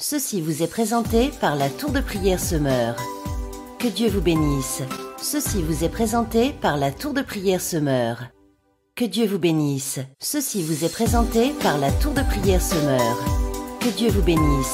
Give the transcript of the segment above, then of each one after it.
Ceci vous est présenté par la Tour de prière Semeur. Que Dieu vous bénisse. Ceci vous est présenté par la Tour de prière Semeur. Que Dieu vous bénisse. Ceci vous est présenté par la Tour de prière Semeur. Que Dieu vous bénisse.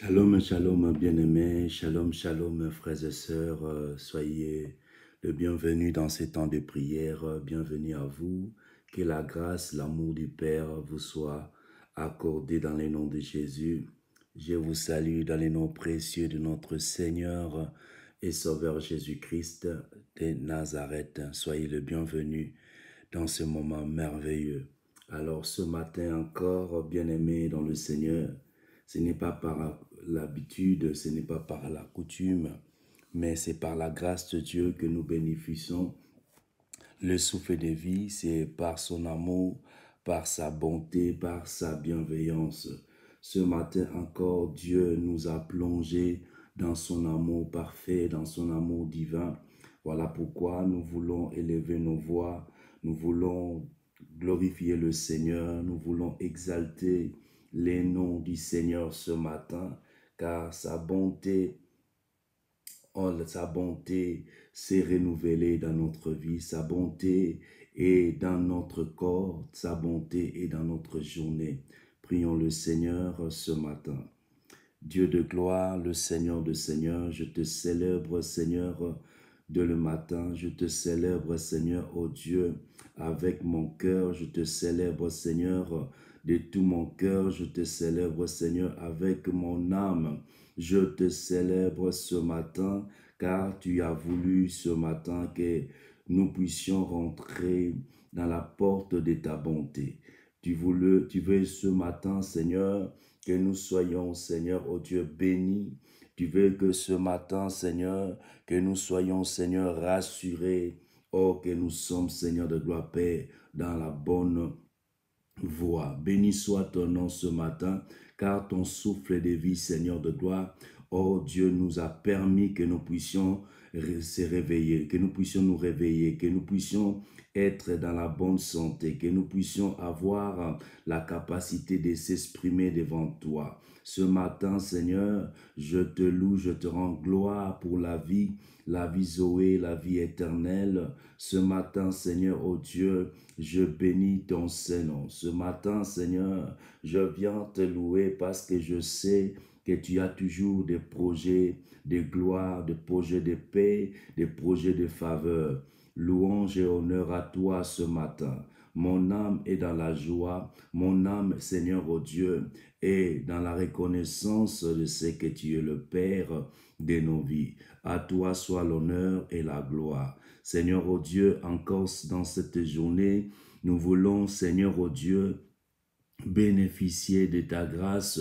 Shalom, shalom, bien-aimés, shalom, shalom, frères et sœurs, euh, soyez le bienvenu dans ces temps de prière, euh, bienvenue à vous, que la grâce, l'amour du Père vous soit accordé dans le nom de Jésus. Je vous salue dans les noms précieux de notre Seigneur et Sauveur Jésus-Christ de Nazareth. Soyez le bienvenu dans ce moment merveilleux. Alors ce matin encore, bien-aimés dans le Seigneur, ce n'est pas par l'habitude, ce n'est pas par la coutume, mais c'est par la grâce de Dieu que nous bénéficions. Le souffle de vie, c'est par son amour, par sa bonté, par sa bienveillance. Ce matin encore, Dieu nous a plongés dans son amour parfait, dans son amour divin. Voilà pourquoi nous voulons élever nos voix, nous voulons glorifier le Seigneur, nous voulons exalter les noms du Seigneur ce matin car sa bonté, oh, sa bonté s'est renouvelée dans notre vie, sa bonté est dans notre corps, sa bonté est dans notre journée. Prions le Seigneur ce matin. Dieu de gloire, le Seigneur de Seigneur, je te célèbre Seigneur de le matin, je te célèbre Seigneur, ô oh Dieu, avec mon cœur, je te célèbre Seigneur de tout mon cœur, je te célèbre, Seigneur, avec mon âme. Je te célèbre ce matin, car tu as voulu ce matin que nous puissions rentrer dans la porte de ta bonté. Tu, voulais, tu veux ce matin, Seigneur, que nous soyons, Seigneur, ô oh Dieu, béni. Tu veux que ce matin, Seigneur, que nous soyons, Seigneur, rassurés. Oh, que nous sommes, Seigneur de gloire, paix, dans la bonne voix. Béni soit ton nom ce matin, car ton souffle de vie, Seigneur de gloire, oh Dieu, nous a permis que nous puissions se réveiller, que nous puissions nous réveiller, que nous puissions être dans la bonne santé, que nous puissions avoir la capacité de s'exprimer devant toi. Ce matin, Seigneur, je te loue, je te rends gloire pour la vie, la vie Zoé, la vie éternelle. Ce matin, Seigneur, ô oh Dieu, je bénis ton Saint-Nom. Ce matin, Seigneur, je viens te louer parce que je sais que tu as toujours des projets de gloire, des projets de paix, des projets de faveur. Louange et honneur à toi ce matin. Mon âme est dans la joie, mon âme, Seigneur, ô oh Dieu, et dans la reconnaissance de ce que tu es le Père de nos vies. À toi soit l'honneur et la gloire. Seigneur au Dieu, encore dans cette journée, nous voulons, Seigneur au Dieu, bénéficier de ta grâce.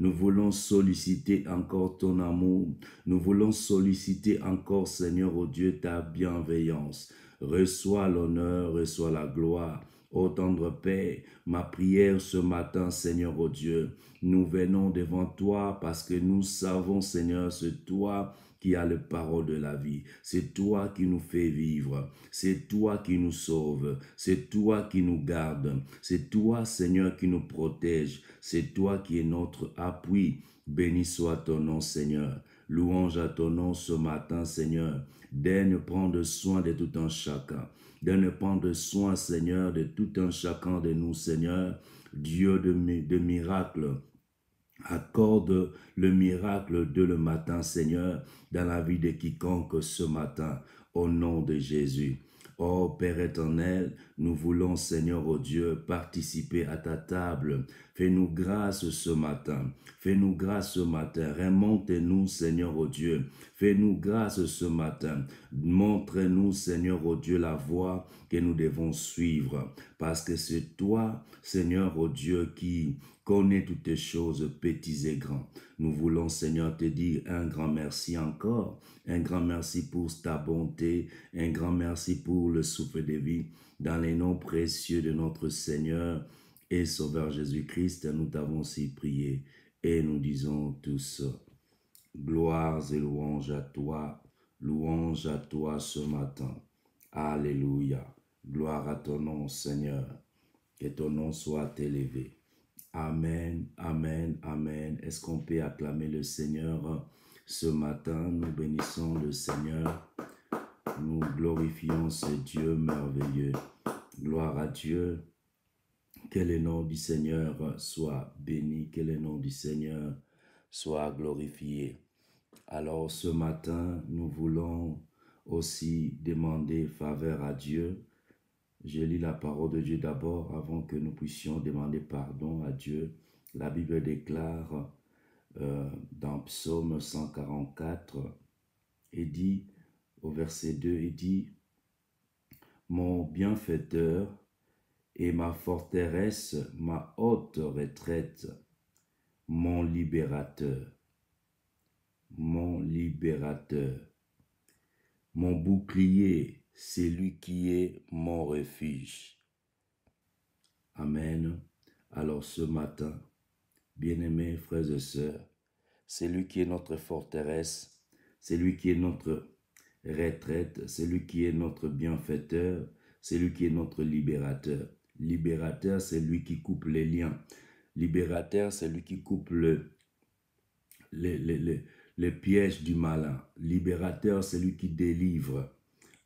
Nous voulons solliciter encore ton amour. Nous voulons solliciter encore, Seigneur au Dieu, ta bienveillance. Reçois l'honneur, reçois la gloire Ô tendre paix, ma prière ce matin, Seigneur ô Dieu, nous venons devant toi parce que nous savons, Seigneur, c'est toi qui as le parole de la vie. C'est toi qui nous fais vivre. C'est toi qui nous sauve. C'est toi qui nous garde. C'est toi, Seigneur, qui nous protège. C'est toi qui es notre appui. Béni soit ton nom, Seigneur. Louange à ton nom ce matin, Seigneur. Daigne prendre soin de tout un chacun de ne prendre soin, Seigneur, de tout un chacun de nous, Seigneur, Dieu de, de miracles. Accorde le miracle de le matin, Seigneur, dans la vie de quiconque ce matin, au nom de Jésus. Ô oh, Père éternel, nous voulons, Seigneur, oh Dieu, participer à ta table. Fais-nous grâce ce matin. Fais-nous grâce ce matin. Remontez-nous, Seigneur, oh Dieu. Fais-nous grâce ce matin. Montre-nous, Seigneur, oh Dieu, la voie que nous devons suivre. Parce que c'est toi, Seigneur, oh Dieu, qui connais toutes les choses, petits et grands. Nous voulons, Seigneur, te dire un grand merci encore. Un grand merci pour ta bonté. Un grand merci pour le souffle de vie. Dans les noms précieux de notre Seigneur et Sauveur Jésus-Christ, nous t'avons si prié et nous disons tous, Gloire et louanges à toi, louange à toi ce matin. Alléluia. Gloire à ton nom, Seigneur. Que ton nom soit élevé. Amen, amen, amen. Est-ce qu'on peut acclamer le Seigneur ce matin? Nous bénissons le Seigneur. Nous glorifions ce Dieu merveilleux. Gloire à Dieu. Que le nom du Seigneur soit béni, que le nom du Seigneur soit glorifié. Alors ce matin, nous voulons aussi demander faveur à Dieu. Je lis la parole de Dieu d'abord avant que nous puissions demander pardon à Dieu. La Bible déclare euh, dans Psaume 144 et dit, au verset 2, il dit, Mon bienfaiteur et ma forteresse, ma haute retraite, mon libérateur, mon libérateur, mon bouclier, c'est lui qui est mon refuge. Amen. Alors ce matin, bien-aimés frères et sœurs, c'est lui qui est notre forteresse, c'est lui qui est notre retraite, c'est lui qui est notre bienfaiteur, c'est lui qui est notre libérateur. Libérateur, c'est lui qui coupe les liens. Libérateur, c'est lui qui coupe le, les, les, les pièges du malin. Libérateur, c'est lui qui délivre.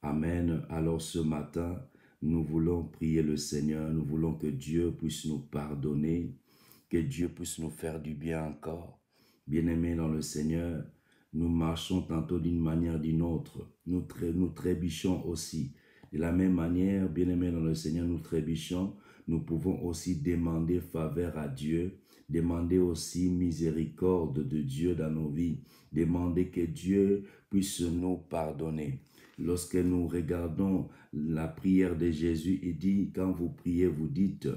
Amen. Alors ce matin, nous voulons prier le Seigneur, nous voulons que Dieu puisse nous pardonner, que Dieu puisse nous faire du bien encore. Bien-aimés dans le Seigneur, nous marchons tantôt d'une manière d'une autre. Nous, nous trébuchons aussi. De la même manière, bien aimés dans le Seigneur, nous trébuchons. Nous pouvons aussi demander faveur à Dieu, demander aussi miséricorde de Dieu dans nos vies, demander que Dieu puisse nous pardonner. Lorsque nous regardons la prière de Jésus, il dit, quand vous priez, vous dites,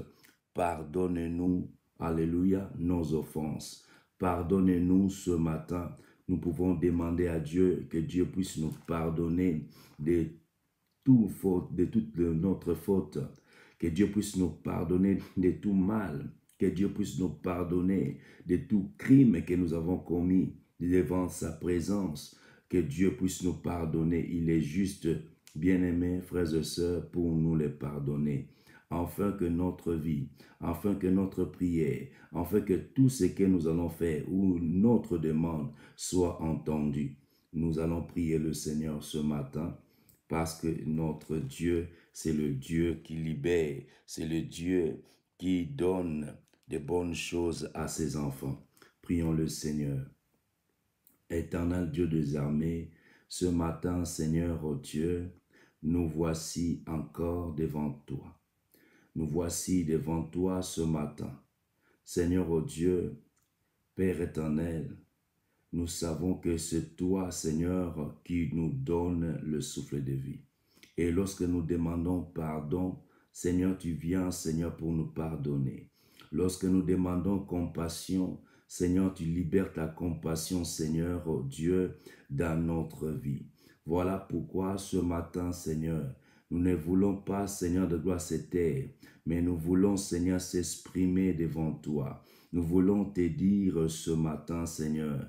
pardonnez nous alléluia, nos offenses. pardonnez nous ce matin nous pouvons demander à Dieu que Dieu puisse nous pardonner de, tout faute, de toute notre faute, que Dieu puisse nous pardonner de tout mal, que Dieu puisse nous pardonner de tout crime que nous avons commis devant sa présence, que Dieu puisse nous pardonner. Il est juste, bien aimé frères et sœurs, pour nous les pardonner. Enfin que notre vie, enfin que notre prière, enfin que tout ce que nous allons faire ou notre demande soit entendue. Nous allons prier le Seigneur ce matin parce que notre Dieu, c'est le Dieu qui libère, c'est le Dieu qui donne de bonnes choses à ses enfants. Prions le Seigneur. Éternel Dieu des armées, ce matin, Seigneur, ô oh Dieu, nous voici encore devant toi nous voici devant toi ce matin. Seigneur oh Dieu, Père éternel, nous savons que c'est toi, Seigneur, qui nous donne le souffle de vie. Et lorsque nous demandons pardon, Seigneur, tu viens, Seigneur, pour nous pardonner. Lorsque nous demandons compassion, Seigneur, tu libères ta compassion, Seigneur, oh Dieu, dans notre vie. Voilà pourquoi ce matin, Seigneur, nous ne voulons pas, Seigneur de gloire, cette terre, mais nous voulons, Seigneur, s'exprimer devant toi. Nous voulons te dire ce matin, Seigneur,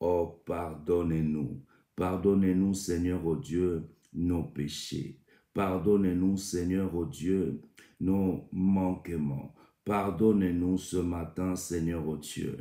oh, pardonne-nous. Pardonne-nous, Seigneur, oh Dieu, nos péchés. Pardonne-nous, Seigneur, oh Dieu, nos manquements. Pardonne-nous ce matin, Seigneur, oh Dieu.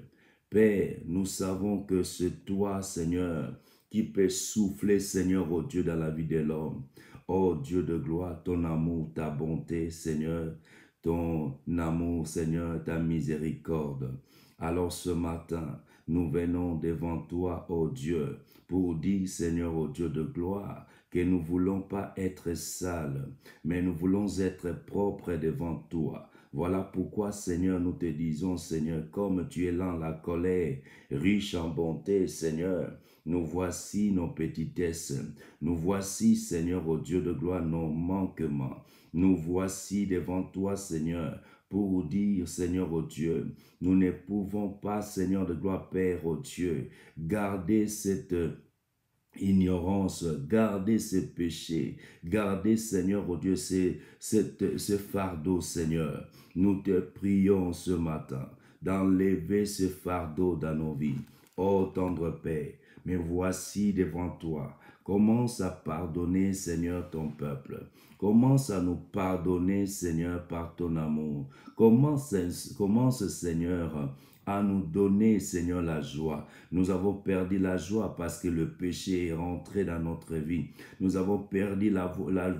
Père, nous savons que c'est toi, Seigneur, qui peux souffler, Seigneur, oh Dieu, dans la vie de l'homme ô Dieu de gloire, ton amour, ta bonté, Seigneur, ton amour, Seigneur, ta miséricorde. Alors ce matin, nous venons devant toi, ô Dieu, pour dire, Seigneur, ô Dieu de gloire, que nous voulons pas être sales, mais nous voulons être propres devant toi. Voilà pourquoi, Seigneur, nous te disons, Seigneur, comme tu es lent la colère, riche en bonté, Seigneur, nous voici nos petitesses. Nous voici, Seigneur, au Dieu de gloire, nos manquements. Nous voici devant toi, Seigneur, pour dire, Seigneur, au Dieu, nous ne pouvons pas, Seigneur de gloire, Père, au Dieu, garder cette ignorance, garder ce péché, garder, Seigneur, au Dieu, ce fardeau, Seigneur. Nous te prions ce matin d'enlever ce fardeau dans nos vies. Ô oh, tendre Père, mais voici devant toi. Commence à pardonner, Seigneur, ton peuple. Commence à nous pardonner, Seigneur, par ton amour. Commence, Seigneur, à nous donner, Seigneur, la joie. Nous avons perdu la joie parce que le péché est rentré dans notre vie. Nous avons perdu la,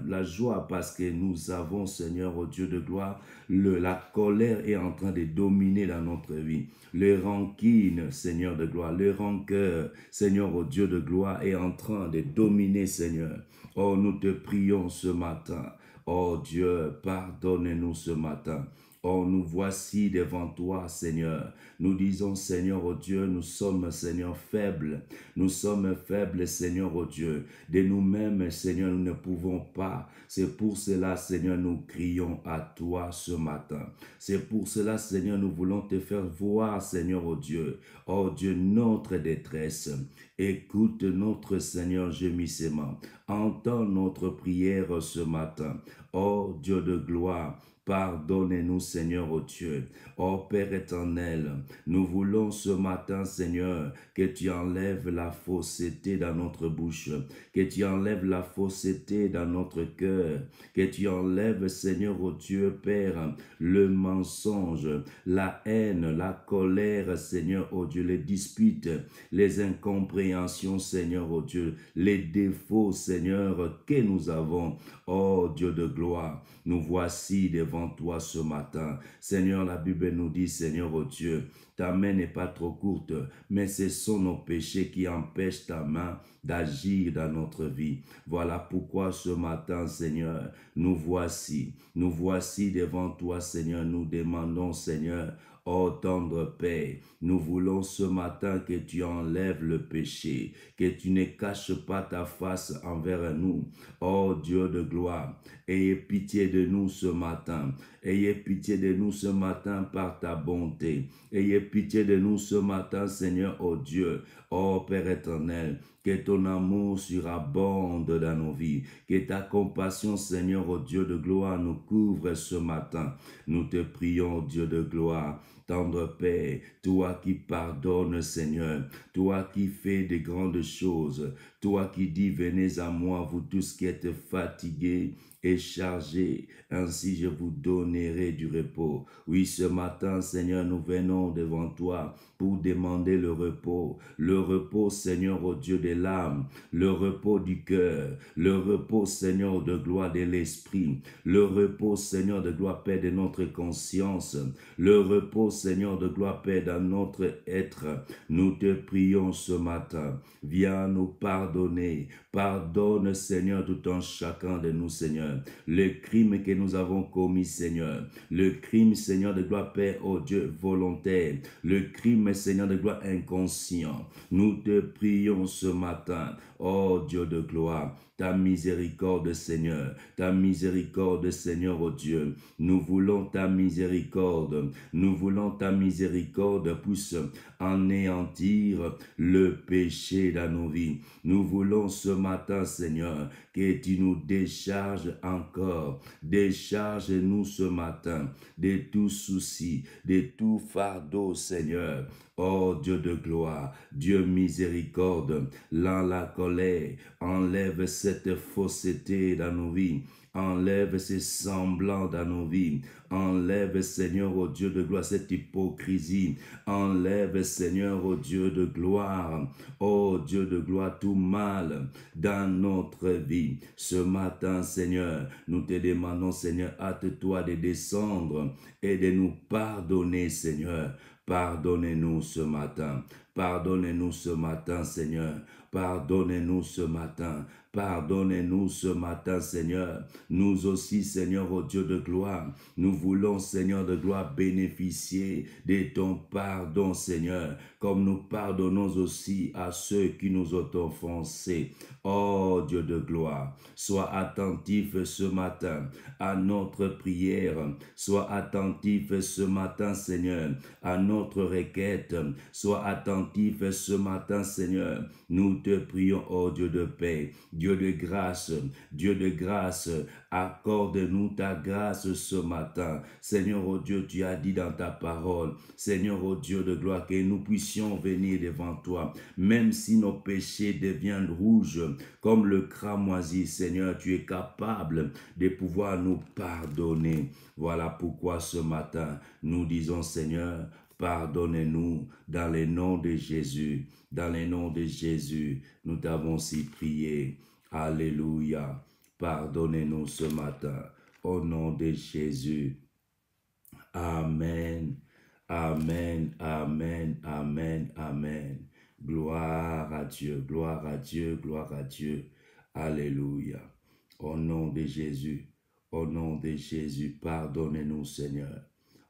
la, joie parce que nous avons, Seigneur, au Dieu de gloire, le, la colère est en train de dominer dans notre vie. Les rancunes, Seigneur de gloire, les rancœur, Seigneur, au Dieu de gloire, est en train de dominer, Seigneur. Oh, nous te prions ce matin. Oh Dieu, pardonne-nous ce matin. Oh, nous voici devant toi, Seigneur. Nous disons, Seigneur, oh Dieu, nous sommes, Seigneur, faibles. Nous sommes faibles, Seigneur, oh Dieu. De nous-mêmes, Seigneur, nous ne pouvons pas. C'est pour cela, Seigneur, nous crions à toi ce matin. C'est pour cela, Seigneur, nous voulons te faire voir, Seigneur, oh Dieu. Oh Dieu, notre détresse. Écoute notre Seigneur gémissement. Entends notre prière ce matin. Oh Dieu de gloire, Pardonnez-nous, Seigneur, ô Dieu. Ô Père éternel, nous voulons ce matin, Seigneur, que tu enlèves la fausseté dans notre bouche, que tu enlèves la fausseté dans notre cœur, que tu enlèves, Seigneur, ô Dieu, Père, le mensonge, la haine, la colère, Seigneur, ô Dieu, les disputes, les incompréhensions, Seigneur, ô Dieu, les défauts, Seigneur, que nous avons. Oh Dieu de gloire, nous voici devant toi ce matin. Seigneur, la Bible nous dit, Seigneur, oh Dieu, ta main n'est pas trop courte, mais ce sont nos péchés qui empêchent ta main d'agir dans notre vie. Voilà pourquoi ce matin, Seigneur, nous voici. Nous voici devant toi, Seigneur. Nous demandons, Seigneur, Ô tendre Père, nous voulons ce matin que tu enlèves le péché, que tu ne caches pas ta face envers nous. Ô Dieu de gloire, Ayez pitié de nous ce matin. Ayez pitié de nous ce matin par ta bonté. Ayez pitié de nous ce matin, Seigneur, ô oh Dieu, ô oh, Père éternel. Que ton amour surabonde dans nos vies. Que ta compassion, Seigneur, ô oh Dieu de gloire, nous couvre ce matin. Nous te prions, Dieu de gloire. Tendre paix, toi qui pardonnes, Seigneur, toi qui fais de grandes choses, toi qui dis, venez à moi, vous tous qui êtes fatigués chargé. Ainsi je vous donnerai du repos. Oui, ce matin, Seigneur, nous venons devant toi pour demander le repos, le repos, Seigneur, au Dieu de l'âme, le repos du cœur, le repos, Seigneur, de gloire de l'esprit, le repos, Seigneur, de gloire, paix de notre conscience, le repos, Seigneur, de gloire, paix dans notre être. Nous te prions ce matin, viens nous pardonner, pardonne, Seigneur, tout en chacun de nous, Seigneur, le crime que nous avons commis, Seigneur, le crime, Seigneur, de gloire, paix au oh Dieu volontaire, le crime Seigneur de gloire, inconscient. Nous te prions ce matin, oh Dieu de gloire, ta miséricorde, Seigneur. Ta miséricorde, Seigneur, ô oh Dieu. Nous voulons ta miséricorde. Nous voulons ta miséricorde puisse anéantir le péché dans nos vies. Nous voulons ce matin, Seigneur, que tu nous décharges encore. Décharge-nous ce matin de tout souci, de tout fardeau, Seigneur oh Dieu de gloire, Dieu miséricorde, l'enlève la colère, enlève cette fausseté dans nos vies. Enlève ces semblants dans nos vies. Enlève, Seigneur, oh Dieu de gloire, cette hypocrisie. Enlève, Seigneur, oh Dieu de gloire. Ô oh Dieu de gloire, tout mal dans notre vie. Ce matin, Seigneur, nous te demandons, Seigneur, hâte-toi de descendre et de nous pardonner, Seigneur Pardonnez-nous ce matin. Pardonnez-nous ce matin, Seigneur, Pardonnez-nous ce matin. Pardonnez-nous ce matin, Seigneur. Nous aussi, Seigneur, au oh Dieu de gloire, nous voulons, Seigneur de gloire, bénéficier de ton pardon, Seigneur, comme nous pardonnons aussi à ceux qui nous ont offensés. Oh Dieu de gloire, sois attentif ce matin à notre prière. Sois attentif ce matin, Seigneur, à notre requête. Sois attentif ce matin, Seigneur te prions, oh Dieu de paix, Dieu de grâce, Dieu de grâce, accorde-nous ta grâce ce matin. Seigneur, oh Dieu, tu as dit dans ta parole, Seigneur, oh Dieu de gloire, que nous puissions venir devant toi, même si nos péchés deviennent rouges comme le cramoisi, Seigneur, tu es capable de pouvoir nous pardonner. Voilà pourquoi ce matin, nous disons, Seigneur, Pardonnez-nous dans le nom de Jésus. Dans le nom de Jésus, nous t'avons si prié. Alléluia. Pardonnez-nous ce matin. Au nom de Jésus. Amen. Amen. Amen. Amen. Amen. Gloire à Dieu. Gloire à Dieu. Gloire à Dieu. Alléluia. Au nom de Jésus. Au nom de Jésus. Pardonnez-nous, Seigneur.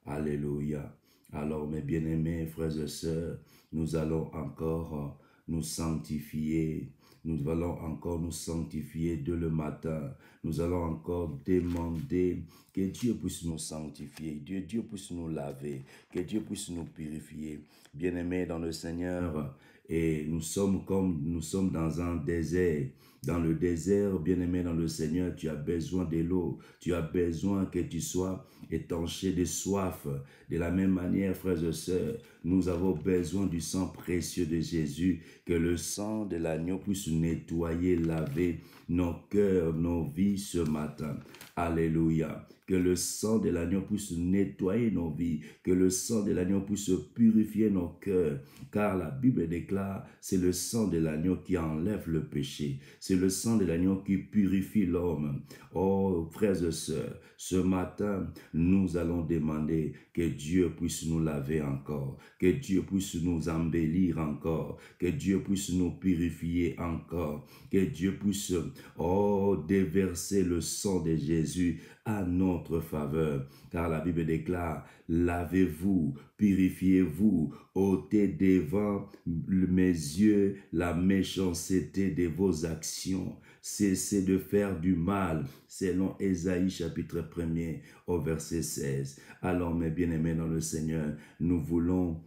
Alléluia. Alors, mes bien-aimés, frères et sœurs, nous allons encore euh, nous sanctifier. Nous allons encore nous sanctifier de le matin. Nous allons encore demander que Dieu puisse nous sanctifier, que Dieu puisse nous laver, que Dieu puisse nous purifier. Bien-aimés dans le Seigneur, et nous sommes comme nous sommes dans un désert. Dans le désert, bien-aimé dans le Seigneur, tu as besoin de l'eau. Tu as besoin que tu sois étanché de soif. De la même manière, frères et sœurs, nous avons besoin du sang précieux de Jésus, que le sang de l'agneau puisse nettoyer, laver nos cœurs, nos vies ce matin. Alléluia. Que le sang de l'agneau puisse nettoyer nos vies, que le sang de l'agneau puisse purifier nos cœurs, car la Bible déclare, c'est le sang de l'agneau qui enlève le péché. C'est le sang de l'agneau qui purifie l'homme. Oh, frères et sœurs, ce matin, nous allons demander que Dieu puisse nous laver encore, que Dieu puisse nous embellir encore, que Dieu puisse nous purifier encore, que Dieu puisse, oh, déverser le sang de Jésus à notre faveur. Car la Bible déclare, lavez-vous, purifiez-vous, ôtez devant mes yeux la méchanceté de vos actions. Cessez de faire du mal, selon Ésaïe chapitre 1 au verset 16. Alors mes bien-aimés dans le Seigneur, nous voulons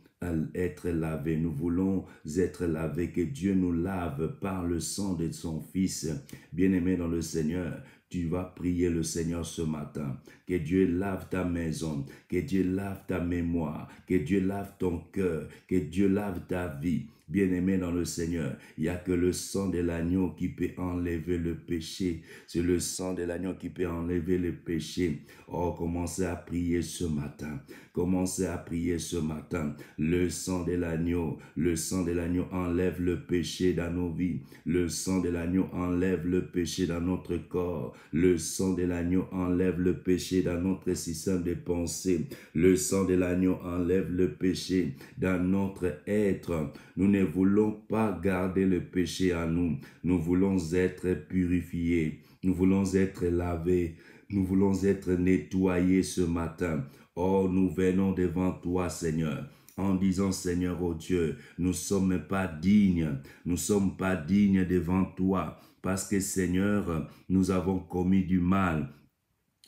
être lavés, Nous voulons être lavés, que Dieu nous lave par le sang de son Fils. Bien-aimés dans le Seigneur, tu vas prier le Seigneur ce matin. Que Dieu lave ta maison, que Dieu lave ta mémoire, que Dieu lave ton cœur, que Dieu lave ta vie bien-aimé dans le Seigneur, il n'y a que le sang de l'agneau qui peut enlever le péché. C'est le sang de l'agneau qui peut enlever le péché. Oh, commencez à prier ce matin. Commencez à prier ce matin. Le sang de l'agneau, le sang de l'agneau enlève le péché dans nos vies. Le sang de l'agneau enlève le péché dans notre corps. Le sang de l'agneau enlève le péché dans notre système de pensée. Le sang de l'agneau enlève le péché dans notre être. Nous ne ne voulons pas garder le péché à nous. Nous voulons être purifiés. Nous voulons être lavés. Nous voulons être nettoyés ce matin. Oh, nous venons devant toi, Seigneur en disant Seigneur oh Dieu, nous ne sommes pas dignes, nous ne sommes pas dignes devant toi, parce que Seigneur, nous avons commis du mal.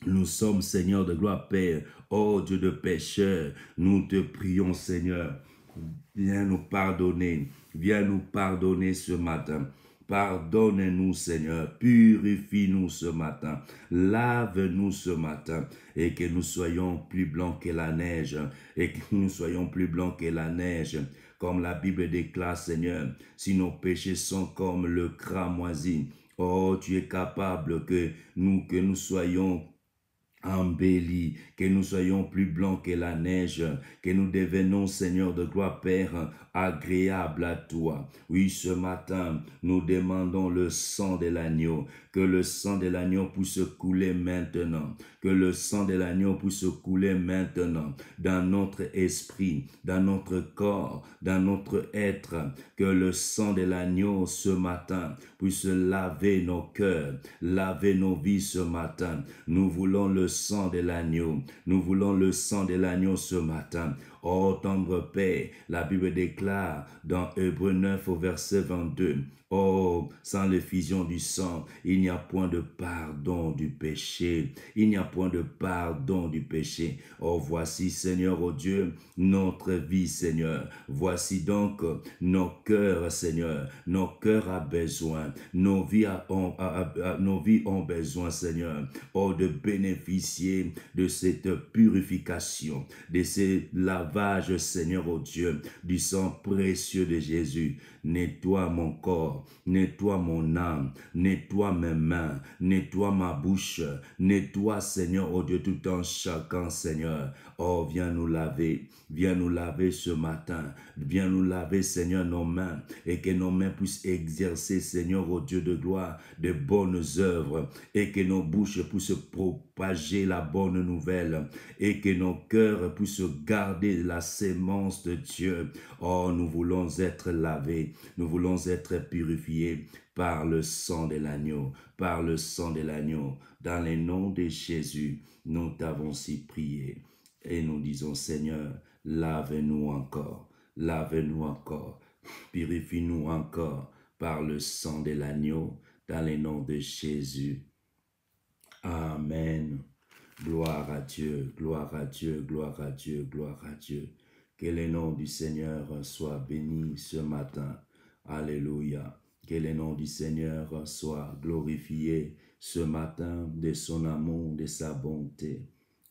Nous sommes Seigneur de gloire, Père, oh Dieu de pécheur, nous te prions Seigneur Viens nous pardonner. Viens nous pardonner ce matin. Pardonne-nous, Seigneur. Purifie-nous ce matin. Lave-nous ce matin. Et que nous soyons plus blancs que la neige. Et que nous soyons plus blancs que la neige. Comme la Bible déclare, Seigneur, si nos péchés sont comme le cramoisi, oh, tu es capable que nous, que nous soyons Embellis, que nous soyons plus blancs que la neige, que nous devenons, Seigneur de gloire, Père, agréable à toi. Oui, ce matin, nous demandons le sang de l'agneau, que le sang de l'agneau puisse couler maintenant, que le sang de l'agneau puisse couler maintenant dans notre esprit, dans notre corps, dans notre être, que le sang de l'agneau ce matin puisse laver nos cœurs, laver nos vies ce matin. Nous voulons le sang de l'agneau, nous voulons le sang de l'agneau ce matin. Oh, tendre paix, la Bible déclare dans Hébreu 9 au verset 22, Oh, sans l'effusion du sang, il n'y a point de pardon du péché. Il n'y a point de pardon du péché. Oh, voici, Seigneur, oh Dieu, notre vie, Seigneur. Voici donc nos cœurs, Seigneur. Nos cœurs ont besoin. Nos vies, ont, nos vies ont besoin, Seigneur. Oh, de bénéficier de cette purification, de ce lavage, Seigneur, oh Dieu, du sang précieux de Jésus. Nettoie mon corps, nettoie mon âme, nettoie mes mains, nettoie ma bouche, nettoie Seigneur, oh Dieu tout en chacun Seigneur. Oh, viens nous laver, viens nous laver ce matin, viens nous laver Seigneur nos mains et que nos mains puissent exercer Seigneur, oh Dieu de gloire, de bonnes œuvres et que nos bouches puissent propager la bonne nouvelle et que nos cœurs puissent garder la sémence de Dieu. Oh, nous voulons être lavés, nous voulons être purifiés par le sang de l'agneau, par le sang de l'agneau. Dans le nom de Jésus, nous t'avons si prié. Et nous disons, Seigneur, lave-nous encore, lave-nous encore, purifie-nous encore par le sang de l'agneau, dans le nom de Jésus. Amen. Gloire à Dieu, gloire à Dieu, gloire à Dieu, gloire à Dieu. Que le nom du Seigneur soit béni ce matin. Alléluia. Que le nom du Seigneur soit glorifié ce matin de son amour, de sa bonté.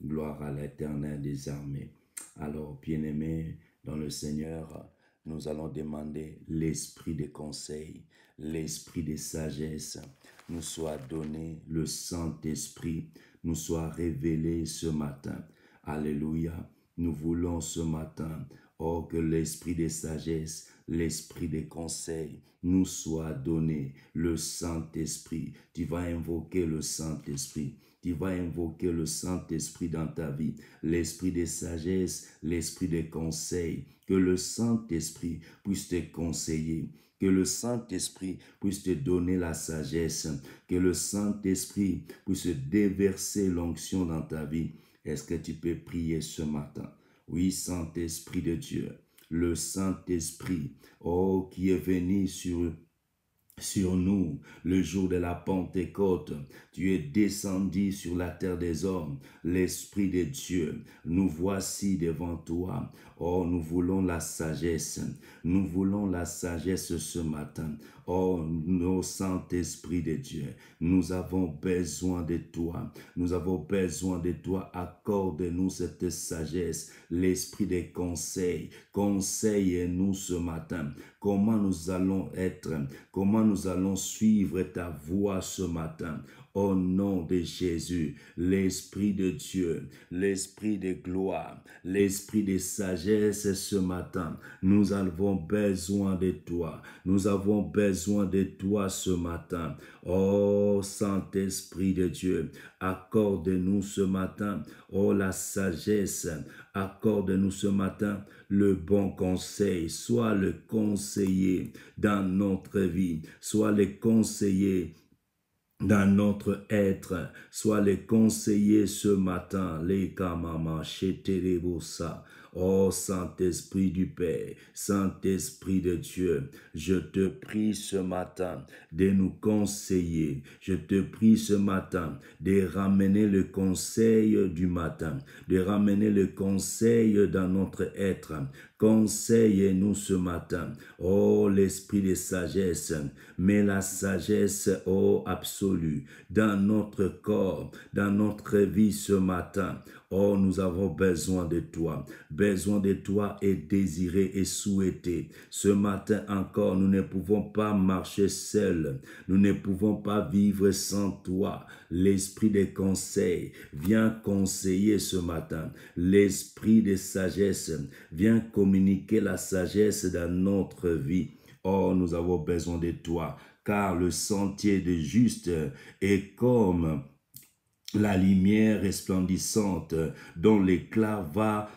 Gloire à l'Éternel des armées. Alors, bien-aimés dans le Seigneur, nous allons demander l'esprit des conseils, l'esprit des sagesse, nous soit donné, le Saint-Esprit nous soit révélé ce matin. Alléluia nous voulons ce matin, oh, que l'esprit de sagesse, l'esprit des conseils nous soit donné, le Saint-Esprit. Tu vas invoquer le Saint-Esprit. Tu vas invoquer le Saint-Esprit dans ta vie, l'esprit de sagesse, l'esprit des conseils. Que le Saint-Esprit puisse te conseiller, que le Saint-Esprit puisse te donner la sagesse, que le Saint-Esprit puisse déverser l'onction dans ta vie est-ce que tu peux prier ce matin? Oui, Saint-Esprit de Dieu, le Saint-Esprit, oh, qui est venu sur sur nous le jour de la Pentecôte. Tu es descendu sur la terre des hommes, l'Esprit de Dieu. Nous voici devant toi. Oh, nous voulons la sagesse. Nous voulons la sagesse ce matin. Oh, nos Saint-Esprit de Dieu, nous avons besoin de toi. Nous avons besoin de toi. Accorde-nous cette sagesse, l'esprit des conseils. Conseille-nous ce matin. Comment nous allons être, comment nous allons suivre ta voix ce matin. Au nom de Jésus, l'Esprit de Dieu, l'Esprit de gloire, l'Esprit de sagesse ce matin, nous avons besoin de toi. Nous avons besoin de toi ce matin. Oh Saint-Esprit de Dieu, accorde-nous ce matin, oh la sagesse, accorde-nous ce matin le bon conseil, sois le conseiller dans notre vie, sois le conseiller dans notre être. Sois les conseillers ce matin, les kamama Terebosa. Oh Saint-Esprit du Père, Saint-Esprit de Dieu, je te prie ce matin de nous conseiller. Je te prie ce matin de ramener le conseil du matin, de ramener le conseil dans notre être. Conseille-nous ce matin, ô oh, l'esprit de sagesse, mais la sagesse, ô oh, absolue, dans notre corps, dans notre vie ce matin. Oh, nous avons besoin de toi, besoin de toi et désiré et souhaité. Ce matin encore, nous ne pouvons pas marcher seuls, nous ne pouvons pas vivre sans toi. L'esprit des conseils vient conseiller ce matin. L'esprit des sagesse vient communiquer la sagesse dans notre vie. Oh, nous avons besoin de toi, car le sentier des justes est comme la lumière resplendissante dont l'éclat va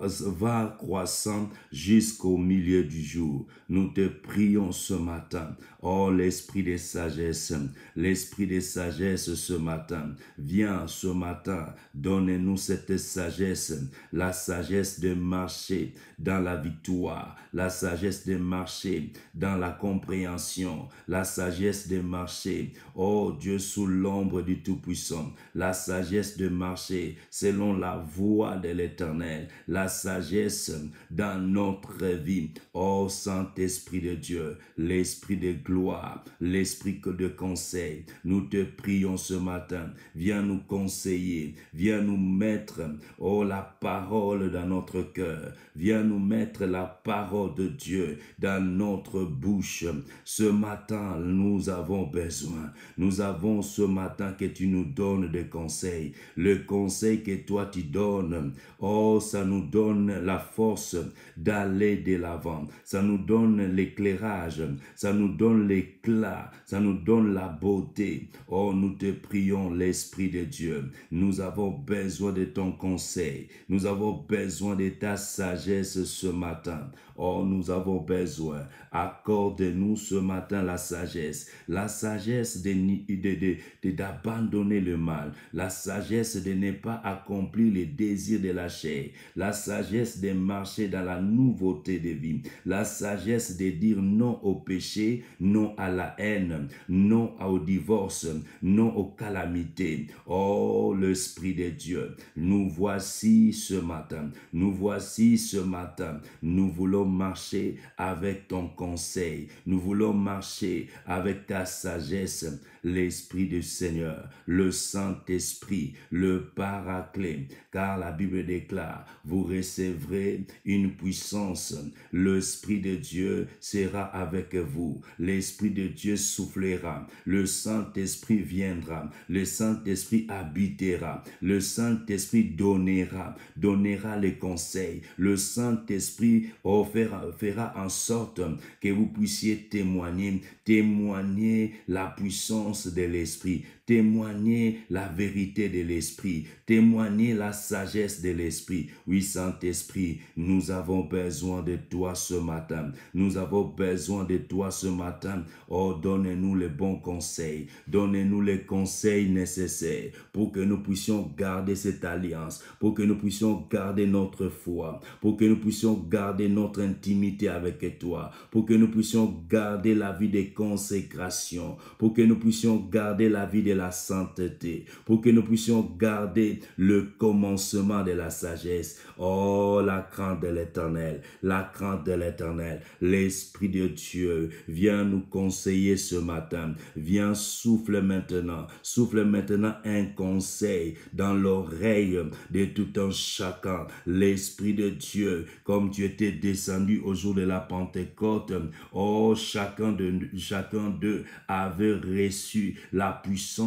va croissant jusqu'au milieu du jour. Nous te prions ce matin. Oh, l'esprit des sagesses, l'esprit des sagesses ce matin. Viens ce matin, donne-nous cette sagesse, la sagesse de marcher dans la victoire, la sagesse de marcher dans la compréhension, la sagesse de marcher, oh Dieu, sous l'ombre du Tout-Puissant, la sagesse de marcher selon la voie de l'Éternel, la sagesse dans notre vie. Oh Saint-Esprit de Dieu, l'Esprit de gloire, l'Esprit de conseil, nous te prions ce matin. Viens nous conseiller, viens nous mettre, oh la parole dans notre cœur, viens nous mettre la parole de Dieu dans notre bouche. Ce matin, nous avons besoin. Nous avons ce matin que tu nous donnes des conseils, le conseil que toi tu donnes. Oh, ça nous donne la force d'aller de l'avant, ça nous donne l'éclairage, ça nous donne l'éclat, ça nous donne la beauté. Oh, nous te prions, l'Esprit de Dieu. Nous avons besoin de ton conseil, nous avons besoin de ta sagesse ce matin. Oh, nous avons besoin. Accorde-nous ce matin la sagesse. La sagesse d'abandonner de, le mal. La sagesse de ne pas accomplir les désirs de la chair. La sagesse de marcher dans la nouveauté de vie. La sagesse de dire non au péché, non à la haine, non au divorce, non aux calamités. Oh, l'Esprit de Dieu, nous voici ce matin. Nous voici ce matin. Nous voulons marcher avec ton conseil. Nous voulons marcher avec ta sagesse l'Esprit du Seigneur, le Saint-Esprit, le Paraclet, car la Bible déclare, vous recevrez une puissance, l'Esprit de Dieu sera avec vous, l'Esprit de Dieu soufflera, le Saint-Esprit viendra, le Saint-Esprit habitera, le Saint-Esprit donnera, donnera les conseils, le Saint-Esprit fera en sorte que vous puissiez témoigner, témoigner la puissance de l'Esprit témoigner la vérité de l'Esprit, témoigner la sagesse de l'Esprit. Oui, Saint-Esprit, nous avons besoin de toi ce matin. Nous avons besoin de toi ce matin. Oh, donne-nous les bons conseils. Donne-nous les conseils nécessaires pour que nous puissions garder cette alliance, pour que nous puissions garder notre foi, pour que nous puissions garder notre intimité avec toi, pour que nous puissions garder la vie des consécrations, pour que nous puissions garder la vie de la sainteté, pour que nous puissions garder le commencement de la sagesse. Oh, la crainte de l'éternel, la crainte de l'éternel, l'Esprit de Dieu, vient nous conseiller ce matin, viens souffle maintenant, souffle maintenant un conseil dans l'oreille de tout un chacun. L'Esprit de Dieu, comme tu étais descendu au jour de la Pentecôte, oh, chacun de chacun d'eux avait reçu la puissance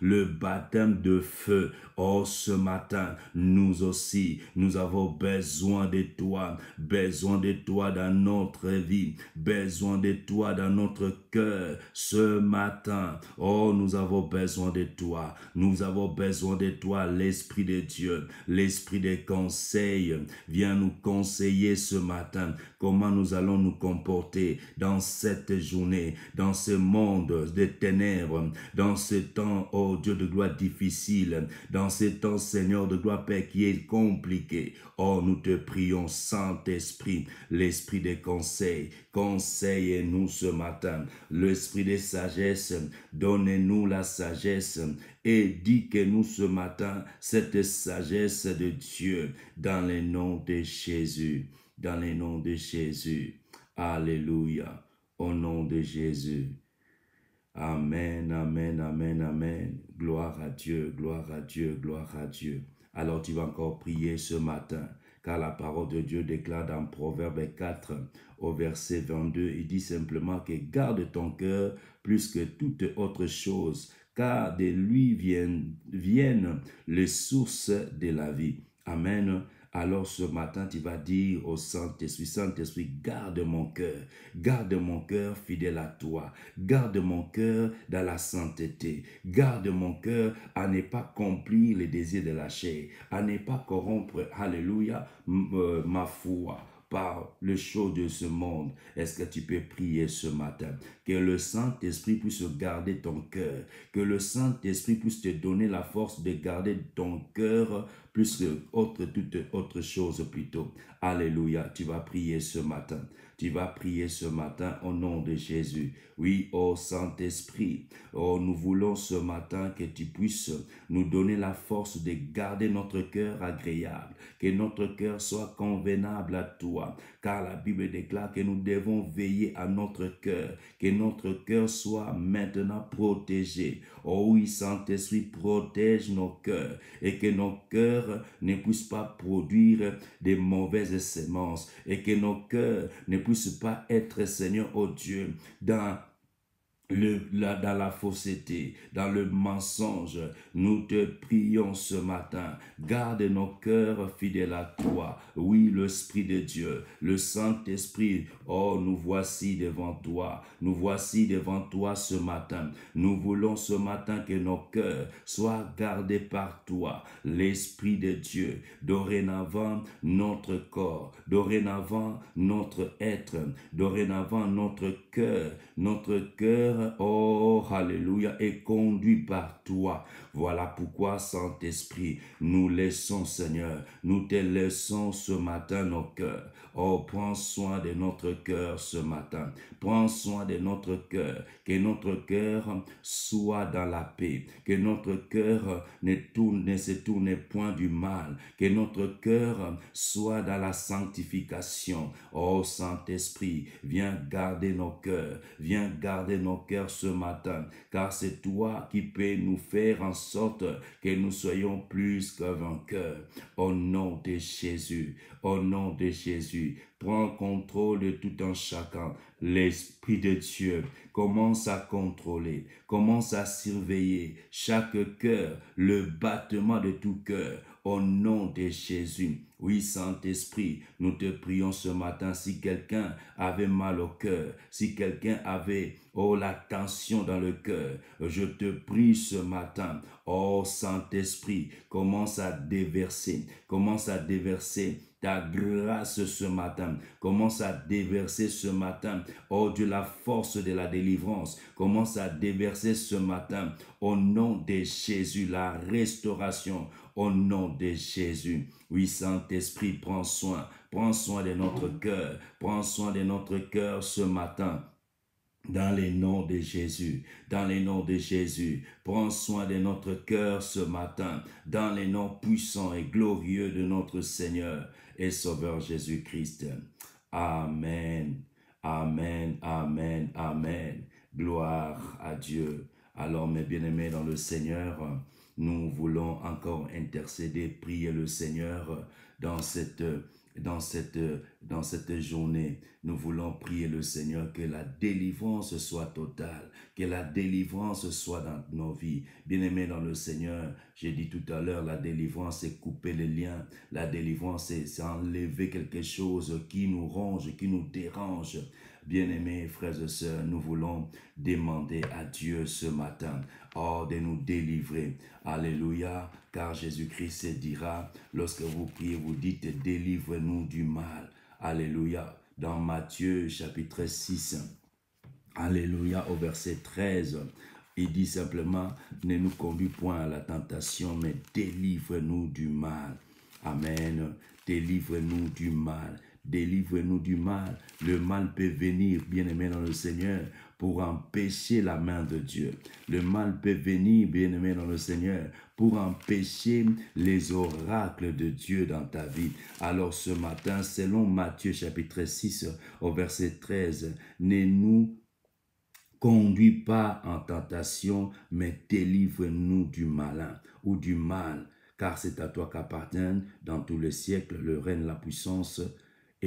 le baptême de feu. Oh, ce matin, nous aussi, nous avons besoin de toi, besoin de toi dans notre vie, besoin de toi dans notre cœur. Ce matin, oh, nous avons besoin de toi, nous avons besoin de toi, l'Esprit de Dieu, l'Esprit des conseils. Viens nous conseiller ce matin comment nous allons nous comporter dans cette journée, dans ce monde des ténèbres, dans ce temps, oh Dieu de gloire difficile, dans dans ces temps, Seigneur, de gloire, Père, qui est compliqué. Oh, nous te prions, Saint-Esprit, l'Esprit des conseils, conseillez nous ce matin, l'Esprit des sagesse, donnez-nous la sagesse et dis que nous ce matin cette sagesse de Dieu dans le nom de Jésus, dans le nom de Jésus. Alléluia, au nom de Jésus. Amen, amen, amen, amen. Gloire à Dieu, gloire à Dieu, gloire à Dieu. Alors tu vas encore prier ce matin, car la parole de Dieu déclare dans Proverbe 4 au verset 22, il dit simplement que garde ton cœur plus que toute autre chose, car de lui viennent, viennent les sources de la vie. Amen. Alors ce matin, tu vas dire au Saint-Esprit, Saint-Esprit, garde mon cœur, garde mon cœur fidèle à toi, garde mon cœur dans la sainteté, garde mon cœur à ne pas complir les désirs de la chair, à ne pas corrompre, alléluia, euh, ma foi par le chaud de ce monde. Est-ce que tu peux prier ce matin? Que le Saint-Esprit puisse garder ton cœur. Que le Saint-Esprit puisse te donner la force de garder ton cœur plus que autre, toute autre chose plutôt. Alléluia, tu vas prier ce matin. Tu vas prier ce matin au nom de Jésus. Oui, ô Saint-Esprit, oh, nous voulons ce matin que tu puisses nous donner la force de garder notre cœur agréable, que notre cœur soit convenable à toi, car la Bible déclare que nous devons veiller à notre cœur, que notre cœur soit maintenant protégé. Oh oui, Saint-Esprit, protège nos cœurs et que nos cœurs ne puissent pas produire des mauvaises semences et que nos cœurs ne puissent pas être, Seigneur, oh Dieu, dans le, dans la fausseté, dans le mensonge. Nous te prions ce matin. Garde nos cœurs fidèles à toi. Oui, l'Esprit de Dieu, le Saint-Esprit. Oh, nous voici devant toi. Nous voici devant toi ce matin. Nous voulons ce matin que nos cœurs soient gardés par toi. L'Esprit de Dieu. Dorénavant, notre corps. Dorénavant, notre être. Dorénavant, notre cœur. Notre cœur oh Alléluia, est conduit par toi. Voilà pourquoi, Saint-Esprit, nous laissons, Seigneur, nous te laissons ce matin nos cœurs. Oh, prends soin de notre cœur ce matin. Prends soin de notre cœur. Que notre cœur soit dans la paix. Que notre cœur ne, tourne, ne se tourne point du mal. Que notre cœur soit dans la sanctification. Oh, Saint-Esprit, viens garder nos cœurs. Viens garder nos cœurs ce matin. Car c'est toi qui peux nous faire en sorte que nous soyons plus que vainqueurs. Au nom de Jésus, au nom de Jésus, prends contrôle de tout un chacun. L'Esprit de Dieu commence à contrôler, commence à surveiller chaque cœur, le battement de tout cœur au nom de Jésus. Oui, Saint-Esprit, nous te prions ce matin si quelqu'un avait mal au cœur, si quelqu'un avait, oh, la tension dans le cœur, je te prie ce matin, oh, Saint-Esprit, commence à déverser, commence à déverser ta grâce ce matin. Commence à déverser ce matin. Oh Dieu, la force de la délivrance. Commence à déverser ce matin. Au nom de Jésus, la restauration au nom de Jésus. Oui, Saint-Esprit, prends soin, prends soin de notre cœur, prends soin de notre cœur ce matin. Dans les noms de Jésus, dans les noms de Jésus, prends soin de notre cœur ce matin, dans les noms puissants et glorieux de notre Seigneur et Sauveur Jésus-Christ. Amen, Amen, Amen, Amen. Gloire à Dieu. Alors, mes bien-aimés dans le Seigneur, nous voulons encore intercéder, prier le Seigneur dans cette dans cette, dans cette journée, nous voulons prier le Seigneur que la délivrance soit totale, que la délivrance soit dans nos vies. bien aimé dans le Seigneur, j'ai dit tout à l'heure, la délivrance, c'est couper les liens. La délivrance, c'est enlever quelque chose qui nous ronge, qui nous dérange. Bien-aimés frères et sœurs, nous voulons demander à Dieu ce matin, oh, de nous délivrer. Alléluia, car Jésus-Christ se dira, lorsque vous priez, vous dites, délivre-nous du mal. Alléluia. Dans Matthieu chapitre 6, Alléluia, au verset 13. Il dit simplement, ne nous conduis point à la tentation, mais délivre-nous du mal. Amen. Délivre-nous du mal délivre-nous du mal. Le mal peut venir, bien-aimé dans le Seigneur, pour empêcher la main de Dieu. Le mal peut venir, bien-aimé dans le Seigneur, pour empêcher les oracles de Dieu dans ta vie. Alors ce matin, selon Matthieu chapitre 6 au verset 13, ne nous conduis pas en tentation, mais délivre-nous du malin ou du mal, car c'est à toi qu'appartiennent dans tous les siècles le règne, la puissance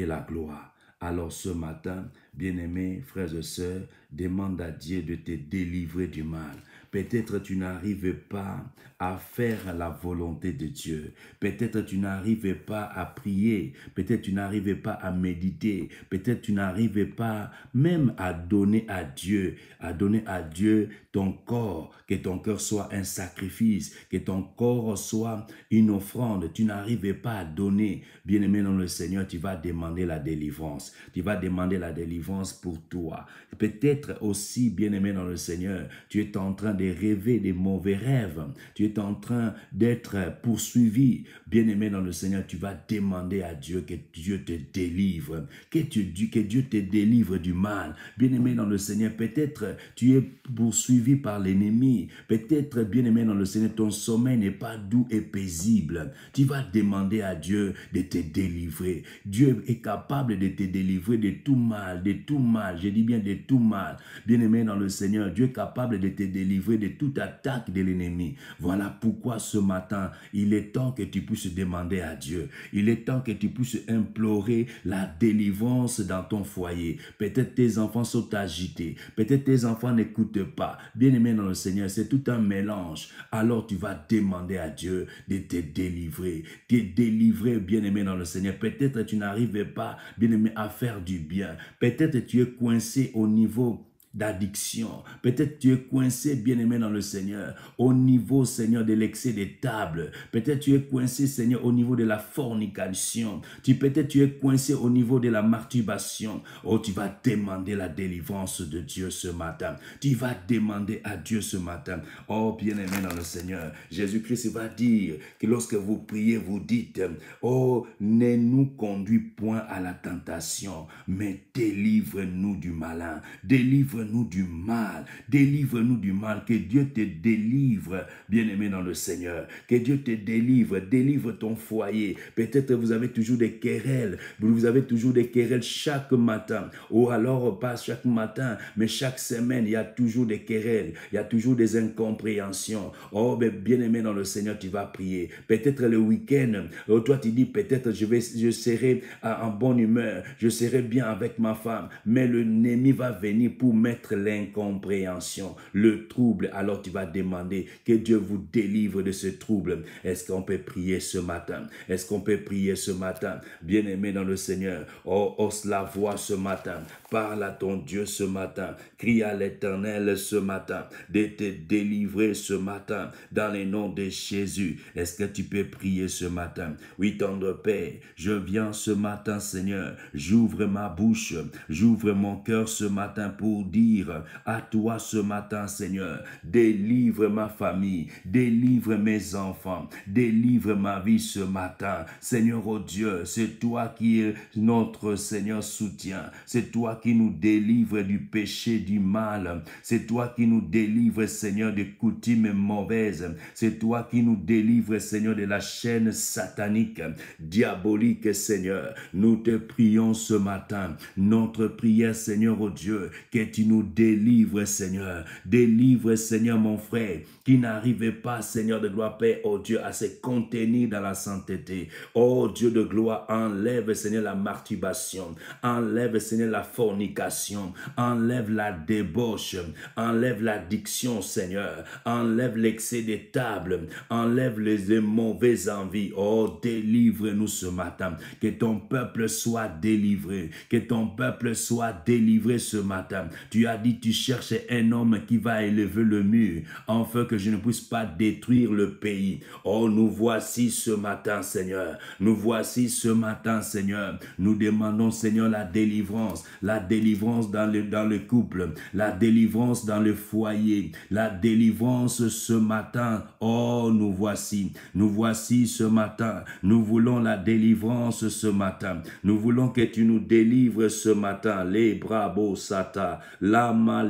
la gloire. Alors ce matin, bien-aimés, frères et sœurs, demande à Dieu de te délivrer du mal. Peut-être tu n'arrives pas à faire la volonté de Dieu. Peut-être tu n'arrives pas à prier. Peut-être tu n'arrives pas à méditer. Peut-être tu n'arrives pas même à donner à Dieu, à donner à Dieu corps, que ton cœur soit un sacrifice, que ton corps soit une offrande. Tu n'arrives pas à donner. Bien-aimé dans le Seigneur, tu vas demander la délivrance. Tu vas demander la délivrance pour toi. Peut-être aussi, bien-aimé dans le Seigneur, tu es en train de rêver des mauvais rêves. Tu es en train d'être poursuivi. Bien-aimé dans le Seigneur, tu vas demander à Dieu que Dieu te délivre. Que, tu, que Dieu te délivre du mal. Bien-aimé dans le Seigneur, peut-être tu es poursuivi par l'ennemi. Peut-être, bien-aimé dans le Seigneur, ton sommeil n'est pas doux et paisible. Tu vas demander à Dieu de te délivrer. Dieu est capable de te délivrer de tout mal, de tout mal. Je dis bien de tout mal. Bien-aimé dans le Seigneur, Dieu est capable de te délivrer de toute attaque de l'ennemi. Voilà pourquoi ce matin, il est temps que tu puisses demander à Dieu. Il est temps que tu puisses implorer la délivrance dans ton foyer. Peut-être tes enfants sont agités. Peut-être tes enfants n'écoutent pas bien-aimé dans le Seigneur, c'est tout un mélange. Alors tu vas demander à Dieu de te délivrer. Te délivrer, bien-aimé dans le Seigneur. Peut-être tu n'arrivais pas, bien-aimé, à faire du bien. Peut-être tu es coincé au niveau d'addiction. Peut-être tu es coincé, bien-aimé dans le Seigneur, au niveau, Seigneur, de l'excès des tables. Peut-être tu es coincé, Seigneur, au niveau de la fornication. Tu peut-être tu es coincé au niveau de la masturbation. Oh, tu vas demander la délivrance de Dieu ce matin. Tu vas demander à Dieu ce matin. Oh, bien-aimé dans le Seigneur, Jésus-Christ va dire que lorsque vous priez, vous dites, oh, ne nous conduis point à la tentation, mais délivre-nous du malin. délivre nous du mal, délivre-nous du mal, que Dieu te délivre, bien-aimé dans le Seigneur, que Dieu te délivre, délivre ton foyer. Peut-être vous avez toujours des querelles, vous avez toujours des querelles chaque matin, ou oh, alors oh, pas chaque matin, mais chaque semaine, il y a toujours des querelles, il y a toujours des incompréhensions. Oh, mais bien-aimé dans le Seigneur, tu vas prier. Peut-être le week-end, oh, toi tu dis, peut-être je, vais, je serai en bonne humeur, je serai bien avec ma femme, mais le l'ennemi va venir pour me l'incompréhension, le trouble, alors tu vas demander que Dieu vous délivre de ce trouble. Est-ce qu'on peut prier ce matin? Est-ce qu'on peut prier ce matin? Bien-aimé dans le Seigneur, oh, la voix ce matin. Parle à ton Dieu ce matin. Crie à l'éternel ce matin. De te délivrer ce matin dans les noms de Jésus. Est-ce que tu peux prier ce matin? Oui, tendre Père, je viens ce matin, Seigneur. J'ouvre ma bouche. J'ouvre mon cœur ce matin pour dire dire à toi ce matin, Seigneur, délivre ma famille, délivre mes enfants, délivre ma vie ce matin. Seigneur, oh Dieu, c'est toi qui est notre Seigneur soutien. C'est toi qui nous délivre du péché, du mal. C'est toi qui nous délivre, Seigneur, des coutumes mauvaises. C'est toi qui nous délivre, Seigneur, de la chaîne satanique, diabolique, Seigneur. Nous te prions ce matin. Notre prière, Seigneur, oh Dieu, que tu nous délivre, Seigneur. Délivre, Seigneur, mon frère, qui n'arrivait pas, Seigneur de gloire, Père, oh Dieu, à se contenir dans la sainteté. Oh Dieu de gloire, enlève, Seigneur, la masturbation. Enlève, Seigneur, la fornication. Enlève la débauche. Enlève l'addiction, Seigneur. Enlève l'excès des tables. Enlève les mauvaises envies. Oh, délivre-nous ce matin. Que ton peuple soit délivré. Que ton peuple soit délivré ce matin. Tu tu as dit, tu cherches un homme qui va élever le mur, afin que je ne puisse pas détruire le pays. Oh, nous voici ce matin, Seigneur. Nous voici ce matin, Seigneur. Nous demandons, Seigneur, la délivrance, la délivrance dans le, dans le couple, la délivrance dans le foyer, la délivrance ce matin. Oh, nous voici, nous voici ce matin. Nous voulons la délivrance ce matin. Nous voulons que tu nous délivres ce matin. Les bravos, Satan. Dans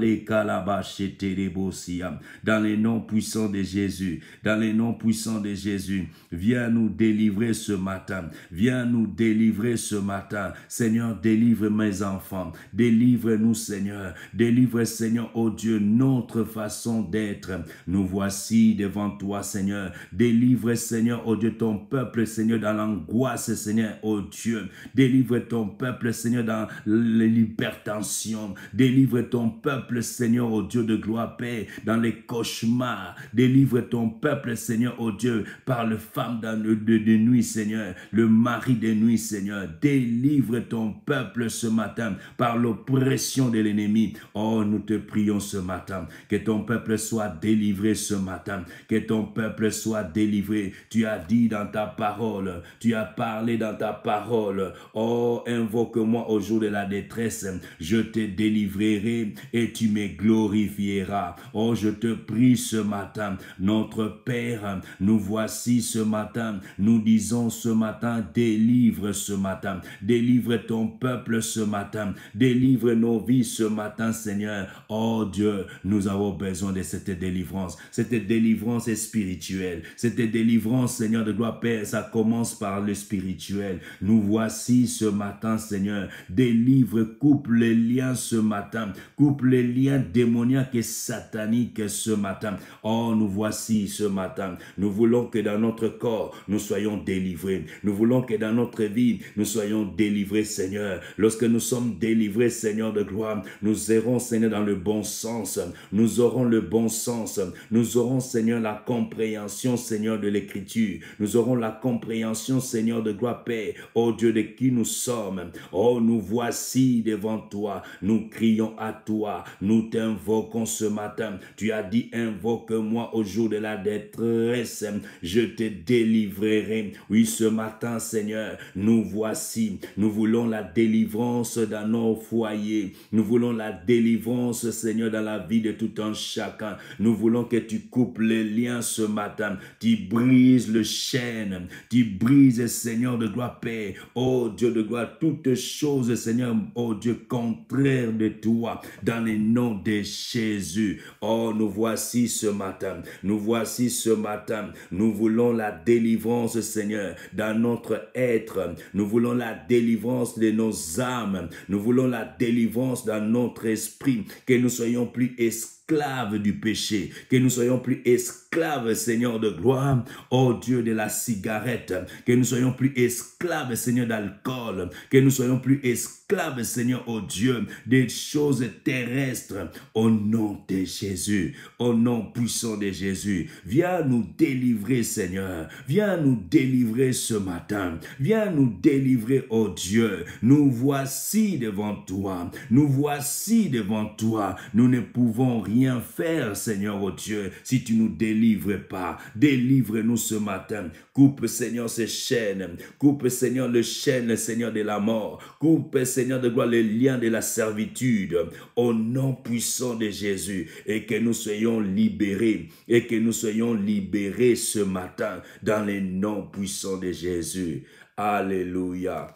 les noms puissants de Jésus, dans les noms puissants de Jésus, viens nous délivrer ce matin. Viens nous délivrer ce matin. Seigneur, délivre mes enfants. Délivre-nous, Seigneur. Délivre, Seigneur, oh Dieu, notre façon d'être. Nous voici devant toi, Seigneur. Délivre, Seigneur, oh Dieu, ton peuple, Seigneur, dans l'angoisse, Seigneur, oh Dieu. Délivre ton peuple, Seigneur, dans l'hypertension. Délivre ton peuple, Seigneur, au Dieu de gloire, paix, dans les cauchemars. Délivre ton peuple, Seigneur, au Dieu, par le femme de, de nuit, Seigneur, le mari de nuit, Seigneur. Délivre ton peuple ce matin par l'oppression de l'ennemi. Oh, nous te prions ce matin que ton peuple soit délivré ce matin, que ton peuple soit délivré. Tu as dit dans ta parole, tu as parlé dans ta parole. Oh, invoque-moi au jour de la détresse, je te délivrerai et tu me glorifieras. Oh, je te prie ce matin, notre Père, nous voici ce matin, nous disons ce matin, délivre ce matin, délivre ton peuple ce matin, délivre nos vies ce matin, Seigneur. Oh Dieu, nous avons besoin de cette délivrance. Cette délivrance est spirituelle. Cette délivrance, Seigneur de gloire, Père, ça commence par le spirituel. Nous voici ce matin, Seigneur. Délivre, coupe les liens ce matin coupe les liens démoniaques et sataniques ce matin. Oh, nous voici ce matin. Nous voulons que dans notre corps, nous soyons délivrés. Nous voulons que dans notre vie, nous soyons délivrés, Seigneur. Lorsque nous sommes délivrés, Seigneur de gloire, nous irons, Seigneur, dans le bon sens. Nous aurons le bon sens. Nous aurons, Seigneur, la compréhension, Seigneur, de l'Écriture. Nous aurons la compréhension, Seigneur, de gloire, paix. Oh Dieu, de qui nous sommes. Oh, nous voici devant toi. Nous crions à toi. Nous t'invoquons ce matin. Tu as dit, invoque-moi au jour de la détresse. Je te délivrerai. Oui, ce matin, Seigneur, nous voici. Nous voulons la délivrance dans nos foyers. Nous voulons la délivrance, Seigneur, dans la vie de tout un chacun. Nous voulons que tu coupes les liens ce matin. Tu brises le chêne. Tu brises, Seigneur de gloire, paix. Oh Dieu de gloire, toutes choses, Seigneur, oh Dieu, contraire de toi dans le nom de Jésus. Oh, nous voici ce matin, nous voici ce matin. Nous voulons la délivrance, Seigneur, dans notre être. Nous voulons la délivrance de nos âmes. Nous voulons la délivrance dans notre esprit, que nous soyons plus esclaves esclaves du péché, que nous soyons plus esclaves, Seigneur de gloire, oh Dieu de la cigarette, que nous soyons plus esclaves, Seigneur d'alcool, que nous soyons plus esclaves, Seigneur, oh Dieu, des choses terrestres, au nom de Jésus, au nom puissant de Jésus. Viens nous délivrer, Seigneur, viens nous délivrer ce matin, viens nous délivrer, oh Dieu, nous voici devant toi, nous voici devant toi, nous ne pouvons rien faire, Seigneur oh Dieu, si tu nous délivres pas. Délivre-nous ce matin. Coupe, Seigneur, ces chaînes. Coupe, Seigneur, le chaîne, Seigneur, de la mort. Coupe, Seigneur, de gloire, le lien de la servitude. Au nom puissant de Jésus, et que nous soyons libérés, et que nous soyons libérés ce matin, dans les noms puissants de Jésus. Alléluia.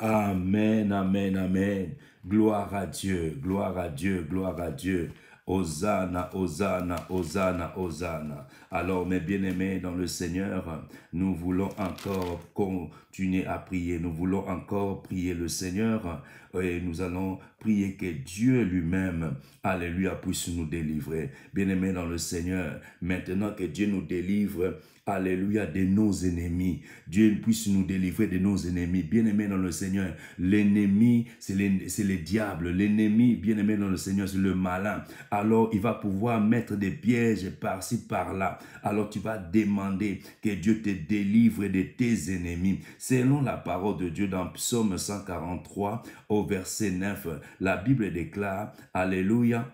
Amen, amen, amen. Gloire à Dieu, gloire à Dieu, gloire à Dieu. Hosanna, Hosanna, Hosanna, Hosanna. Alors mes bien-aimés dans le Seigneur, nous voulons encore continuer à prier. Nous voulons encore prier le Seigneur et nous allons prier que Dieu lui-même, alléluia, puisse nous délivrer. bien aimé dans le Seigneur, maintenant que Dieu nous délivre, Alléluia, de nos ennemis. Dieu puisse nous délivrer de nos ennemis. bien aimé dans le Seigneur, l'ennemi, c'est le, diable. L'ennemi, bien-aimé dans le Seigneur, c'est le malin. Alors, il va pouvoir mettre des pièges par-ci, par-là. Alors, tu vas demander que Dieu te délivre de tes ennemis. Selon la parole de Dieu dans Psaume 143, au verset 9, la Bible déclare, Alléluia,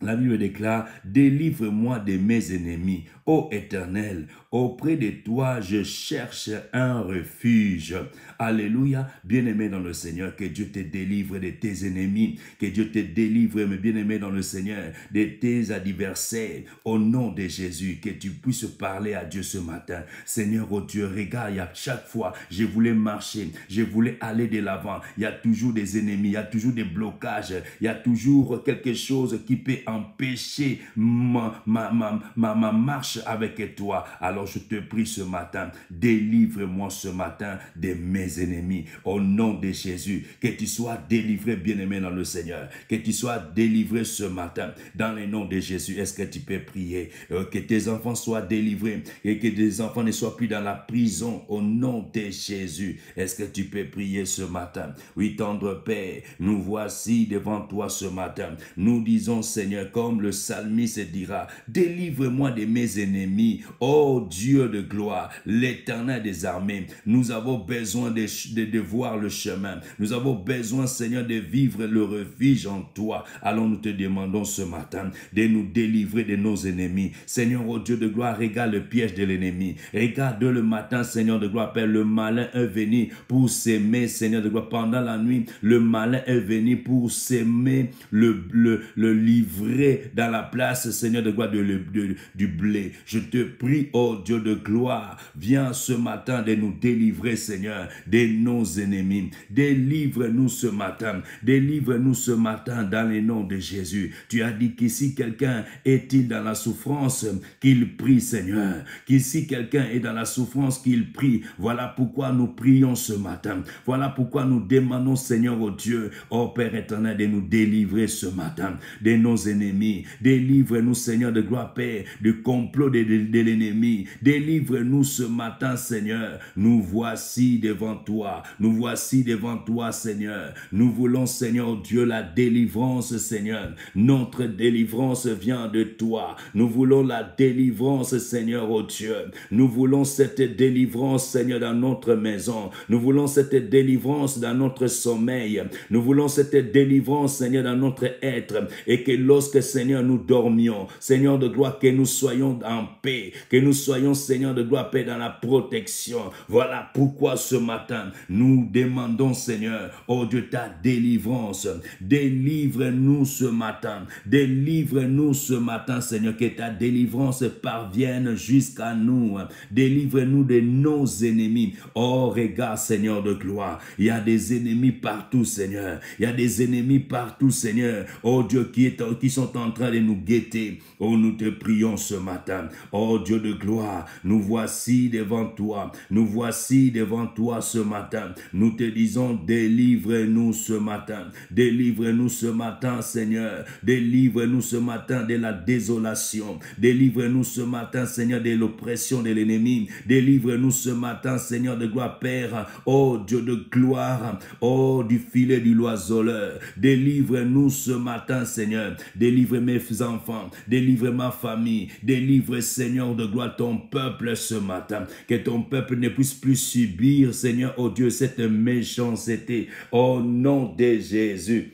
la Bible déclare, délivre-moi de mes ennemis. Ô Éternel, auprès de toi, je cherche un refuge. Alléluia. Bien-aimé dans le Seigneur, que Dieu te délivre de tes ennemis, que Dieu te délivre, mais bien aimé dans le Seigneur, de tes adversaires. Au nom de Jésus, que tu puisses parler à Dieu ce matin. Seigneur, oh Dieu, regarde, chaque fois, je voulais marcher, je voulais aller de l'avant. Il y a toujours des ennemis, il y a toujours des blocages, il y a toujours quelque chose qui peut empêcher ma marche avec toi. Alors je te prie ce matin, délivre-moi ce matin de mes ennemis. Au nom de Jésus, que tu sois délivré, bien-aimé dans le Seigneur. Que tu sois délivré ce matin dans le nom de Jésus. Est-ce que tu peux prier euh, que tes enfants soient délivrés et que tes enfants ne soient plus dans la prison au nom de Jésus. Est-ce que tu peux prier ce matin? Oui, tendre Père, nous voici devant toi ce matin. Nous disons, Seigneur, comme le psalmiste dira, délivre-moi de mes ennemis ennemis. Oh Dieu de gloire, l'éternel des armées, nous avons besoin de, de, voir le chemin. Nous avons besoin, Seigneur, de vivre le refuge en toi. Allons nous te demandons ce matin de nous délivrer de nos ennemis. Seigneur, oh Dieu de gloire, regarde le piège de l'ennemi. Regarde le matin, Seigneur de gloire, Père, le malin est venu pour s'aimer, Seigneur de gloire. Pendant la nuit, le malin est venu pour s'aimer, le, le, le livrer dans la place, Seigneur de gloire, du blé. Je te prie, ô oh Dieu de gloire, viens ce matin de nous délivrer, Seigneur, de nos ennemis. Délivre-nous ce matin. Délivre-nous ce matin dans les noms de Jésus. Tu as dit qu'ici quelqu'un est-il dans la souffrance, qu'il prie, Seigneur. Qu'ici quelqu'un est dans la souffrance, qu'il prie. Voilà pourquoi nous prions ce matin. Voilà pourquoi nous demandons, Seigneur, au Dieu, ô Père éternel, de nous délivrer ce matin de nos ennemis. Délivre-nous, Seigneur, de gloire, Père, du complot de, l'ennemi. Délivre-nous ce matin, Seigneur. Nous voici devant toi. Nous voici devant toi, Seigneur. Nous voulons, Seigneur Dieu, la délivrance, Seigneur. Notre délivrance vient de toi. Nous voulons la délivrance, Seigneur, oh Dieu. Nous voulons cette délivrance, Seigneur, dans notre maison. Nous voulons cette délivrance dans notre sommeil. Nous voulons cette délivrance, Seigneur, dans notre être. Et que lorsque, Seigneur, nous dormions, Seigneur de gloire, que nous soyons dans en paix, que nous soyons, Seigneur, de gloire, paix dans la protection. Voilà pourquoi ce matin, nous demandons, Seigneur, oh Dieu, ta délivrance. Délivre-nous ce matin. Délivre-nous ce matin, Seigneur, que ta délivrance parvienne jusqu'à nous. Délivre-nous de nos ennemis. Oh, regarde, Seigneur de gloire, il y a des ennemis partout, Seigneur. Il y a des ennemis partout, Seigneur. Oh Dieu, qui, est, qui sont en train de nous guetter. Oh, nous te prions ce matin. Oh Dieu de gloire, nous voici devant toi. Nous voici devant toi ce matin. Nous te disons, délivre-nous ce matin. Délivre-nous ce matin, Seigneur. Délivre-nous ce matin de la désolation. Délivre-nous ce matin, Seigneur, de l'oppression de l'ennemi. Délivre-nous ce matin, Seigneur de gloire, Père. Oh Dieu de gloire. Oh du filet du loisoleur, Délivre-nous ce matin, Seigneur. Délivre mes enfants. Délivre ma famille. Délivre Seigneur de gloire, ton peuple ce matin. Que ton peuple ne puisse plus subir, Seigneur, oh Dieu, cette méchanceté. Au nom de Jésus.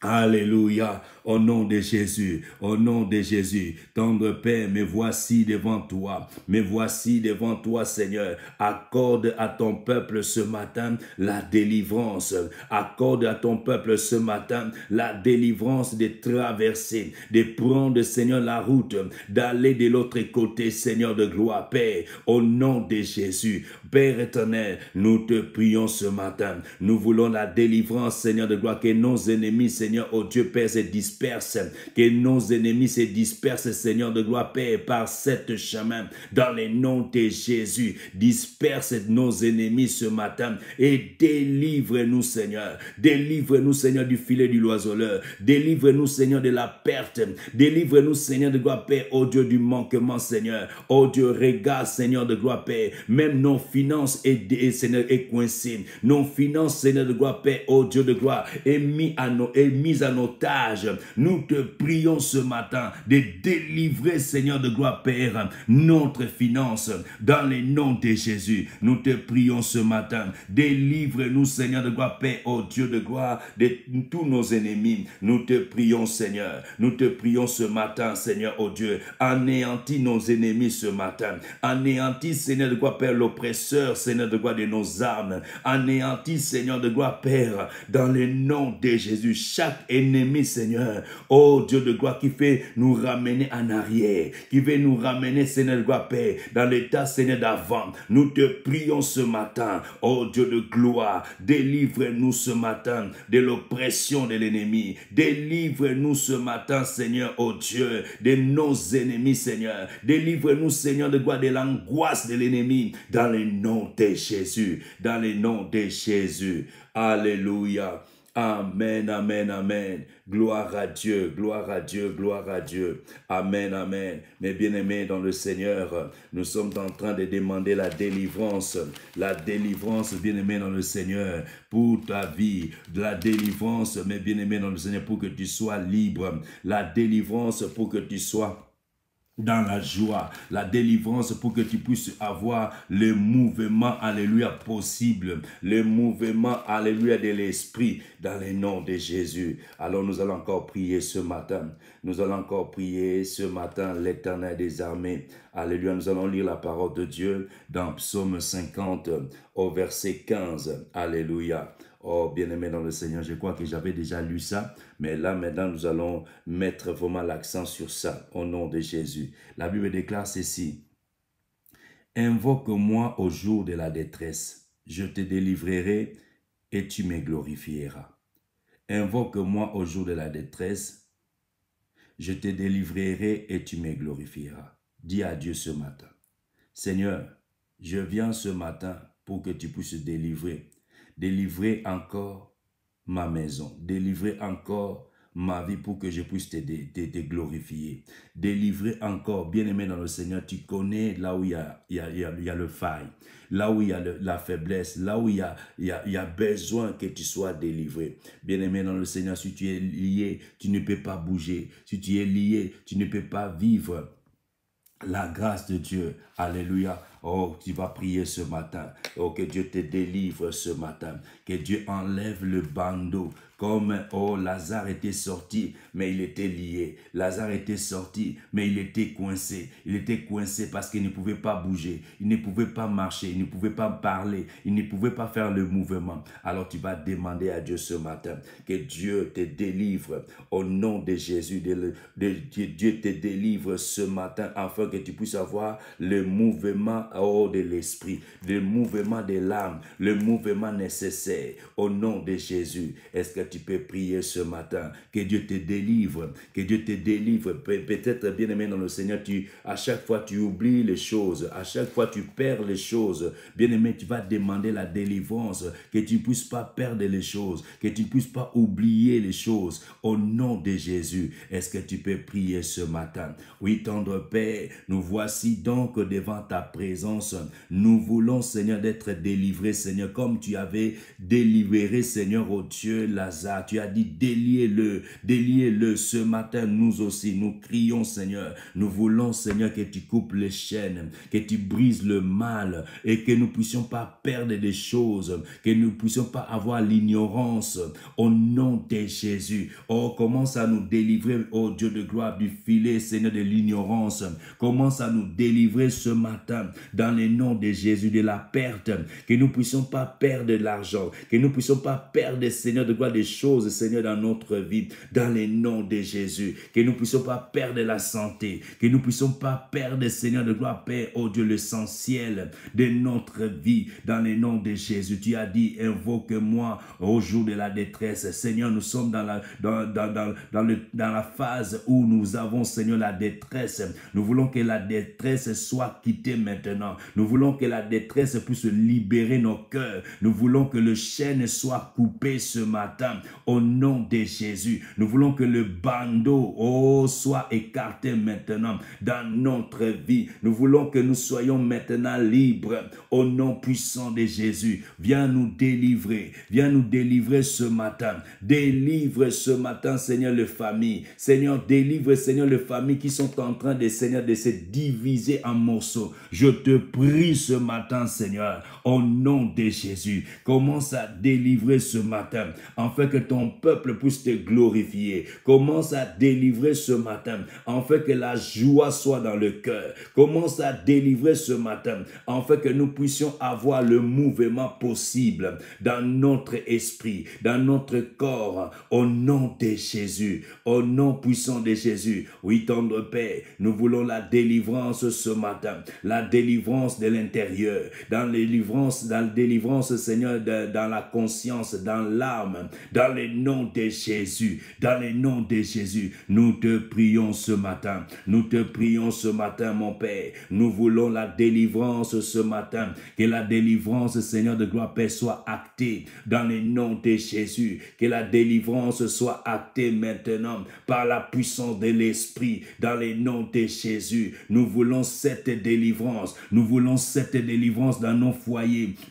Alléluia. Au nom de Jésus, au nom de Jésus, tendre Père, me voici devant toi, me voici devant toi, Seigneur. Accorde à ton peuple ce matin la délivrance. Accorde à ton peuple ce matin la délivrance de traverser, de prendre, Seigneur, la route, d'aller de l'autre côté, Seigneur de gloire, Père, au nom de Jésus. Père éternel, nous te prions ce matin. Nous voulons la délivrance, Seigneur de gloire, que nos ennemis, Seigneur, oh Dieu, Père, se que nos ennemis se dispersent, Seigneur de gloire, paix par cette chemin, dans les noms de Jésus. Disperse nos ennemis ce matin et délivre-nous, Seigneur. Délivre-nous, Seigneur, du filet du loisoleur. Délivre-nous, Seigneur, de la perte. Délivre-nous, Seigneur de gloire, Père, Au Dieu du manquement, Seigneur. Au Dieu, regarde, Seigneur de gloire, paix. même nos finances et, Seigneur, est coincées. Nos finances, Seigneur de gloire, Père, Au Dieu de gloire, est mis, à nos, est mis en otage nous te prions ce matin de délivrer, Seigneur de gloire, Père, notre finance dans les noms de Jésus. Nous te prions ce matin. Délivre-nous, Seigneur de gloire, Père, oh Dieu de gloire, de tous nos ennemis. Nous te prions, Seigneur. Nous te prions ce matin, Seigneur, oh Dieu. Anéantis nos ennemis ce matin. Anéantis, Seigneur de gloire, Père, l'oppresseur, Seigneur de gloire, de nos armes. Anéantis, Seigneur de gloire, Père, dans les noms de Jésus. Chaque ennemi, Seigneur, Ô oh, Dieu de gloire qui fait nous ramener en arrière, qui veut nous ramener, Seigneur de gloire, Père, dans l'état, Seigneur, d'avant. Nous te prions ce matin, ô oh, Dieu de gloire, délivre-nous ce matin de l'oppression de l'ennemi. Délivre-nous ce matin, Seigneur, ô oh Dieu, de nos ennemis, Seigneur. Délivre-nous, Seigneur de gloire, de l'angoisse de l'ennemi, dans le nom de Jésus, dans le nom de Jésus. Alléluia. Amen, amen, amen. Gloire à Dieu, gloire à Dieu, gloire à Dieu. Amen, amen. Mes bien-aimés dans le Seigneur, nous sommes en train de demander la délivrance, la délivrance, bien-aimés dans le Seigneur, pour ta vie, la délivrance, mes bien-aimés dans le Seigneur, pour que tu sois libre, la délivrance pour que tu sois dans la joie, la délivrance pour que tu puisses avoir le mouvement, alléluia, possible, le mouvement, alléluia, de l'esprit dans le nom de Jésus. Alors nous allons encore prier ce matin. Nous allons encore prier ce matin l'éternel des armées. Alléluia, nous allons lire la parole de Dieu dans Psaume 50 au verset 15. Alléluia. Oh, bien-aimé dans le Seigneur, je crois que j'avais déjà lu ça, mais là maintenant nous allons mettre vraiment l'accent sur ça au nom de Jésus. La Bible déclare ceci. Invoque-moi au jour de la détresse, je te délivrerai et tu me glorifieras. Invoque-moi au jour de la détresse, je te délivrerai et tu me glorifieras. Dis à Dieu ce matin, Seigneur, je viens ce matin pour que tu puisses délivrer délivrer encore ma maison, délivrer encore ma vie pour que je puisse te, déglorifier, glorifier. Délivrer encore, bien-aimé dans le Seigneur, tu connais là où il y a, le faille, là où il y a la faiblesse, là où il y a besoin que tu sois délivré. Bien-aimé dans le Seigneur, si tu es lié, tu ne peux pas bouger. Si tu es lié, tu ne peux pas vivre la grâce de Dieu. Alléluia. Oh, tu vas prier ce matin. Oh, que Dieu te délivre ce matin. Que Dieu enlève le bandeau comme, oh, Lazare était sorti, mais il était lié. Lazare était sorti, mais il était coincé. Il était coincé parce qu'il ne pouvait pas bouger. Il ne pouvait pas marcher. Il ne pouvait pas parler. Il ne pouvait pas faire le mouvement. Alors tu vas demander à Dieu ce matin que Dieu te délivre au nom de Jésus. Dieu te délivre ce matin afin que tu puisses avoir le mouvement hors oh, de l'esprit, le mouvement de l'âme, le mouvement nécessaire au nom de Jésus. Est-ce que tu peux prier ce matin. Que Dieu te délivre. Que Dieu te délivre. Peut-être, bien aimé dans le Seigneur, tu, à chaque fois, tu oublies les choses. À chaque fois, tu perds les choses. Bien aimé, tu vas demander la délivrance. Que tu ne puisses pas perdre les choses. Que tu ne puisses pas oublier les choses. Au nom de Jésus, est-ce que tu peux prier ce matin? Oui, tendre Père, nous voici donc devant ta présence. Nous voulons, Seigneur, d'être délivrés, Seigneur, comme tu avais délivré, Seigneur, au Dieu la tu as dit délier le délier le Ce matin, nous aussi, nous crions, Seigneur. Nous voulons, Seigneur, que tu coupes les chaînes, que tu brises le mal et que nous puissions pas perdre des choses, que nous puissions pas avoir l'ignorance. Au nom de Jésus, oh, commence à nous délivrer, oh Dieu de gloire, du filet, Seigneur, de l'ignorance. Commence à nous délivrer ce matin, dans le nom de Jésus, de la perte, que nous puissions pas perdre de l'argent, que nous puissions pas perdre, Seigneur, de gloire, des choses, Seigneur, dans notre vie, dans les noms de Jésus. Que nous puissions pas perdre la santé, que nous puissions pas perdre, Seigneur, de gloire, Père, oh Dieu, l'essentiel de notre vie, dans les noms de Jésus. Tu as dit, invoque-moi au jour de la détresse. Seigneur, nous sommes dans la, dans, le, dans la phase où nous avons, Seigneur, la détresse. Nous voulons que la détresse soit quittée maintenant. Nous voulons que la détresse puisse libérer nos cœurs. Nous voulons que le chêne soit coupé ce matin au nom de Jésus. Nous voulons que le bandeau, oh, soit écarté maintenant dans notre vie. Nous voulons que nous soyons maintenant libres au nom puissant de Jésus. Viens nous délivrer. Viens nous délivrer ce matin. Délivre ce matin, Seigneur, les familles. Seigneur, délivre, Seigneur, les familles qui sont en train de, Seigneur, de se diviser en morceaux. Je te prie ce matin, Seigneur, au nom de Jésus, commence à délivrer ce matin, en fait que ton peuple puisse te glorifier. Commence à délivrer ce matin, en fait que la joie soit dans le cœur. Commence à délivrer ce matin, en fait que nous puissions avoir le mouvement possible dans notre esprit, dans notre corps, au nom de Jésus, au nom puissant de Jésus. Oui, tendre paix, nous voulons la délivrance ce matin, la délivrance de l'intérieur, dans les livres dans la délivrance, Seigneur, dans la conscience, dans l'âme, dans le nom de Jésus, dans le nom de Jésus. Nous te prions ce matin, nous te prions ce matin, mon Père. Nous voulons la délivrance ce matin, que la délivrance, Seigneur de gloire, Père, soit actée dans le nom de Jésus, que la délivrance soit actée maintenant par la puissance de l'Esprit, dans le nom de Jésus. Nous voulons cette délivrance, nous voulons cette délivrance dans nos foyers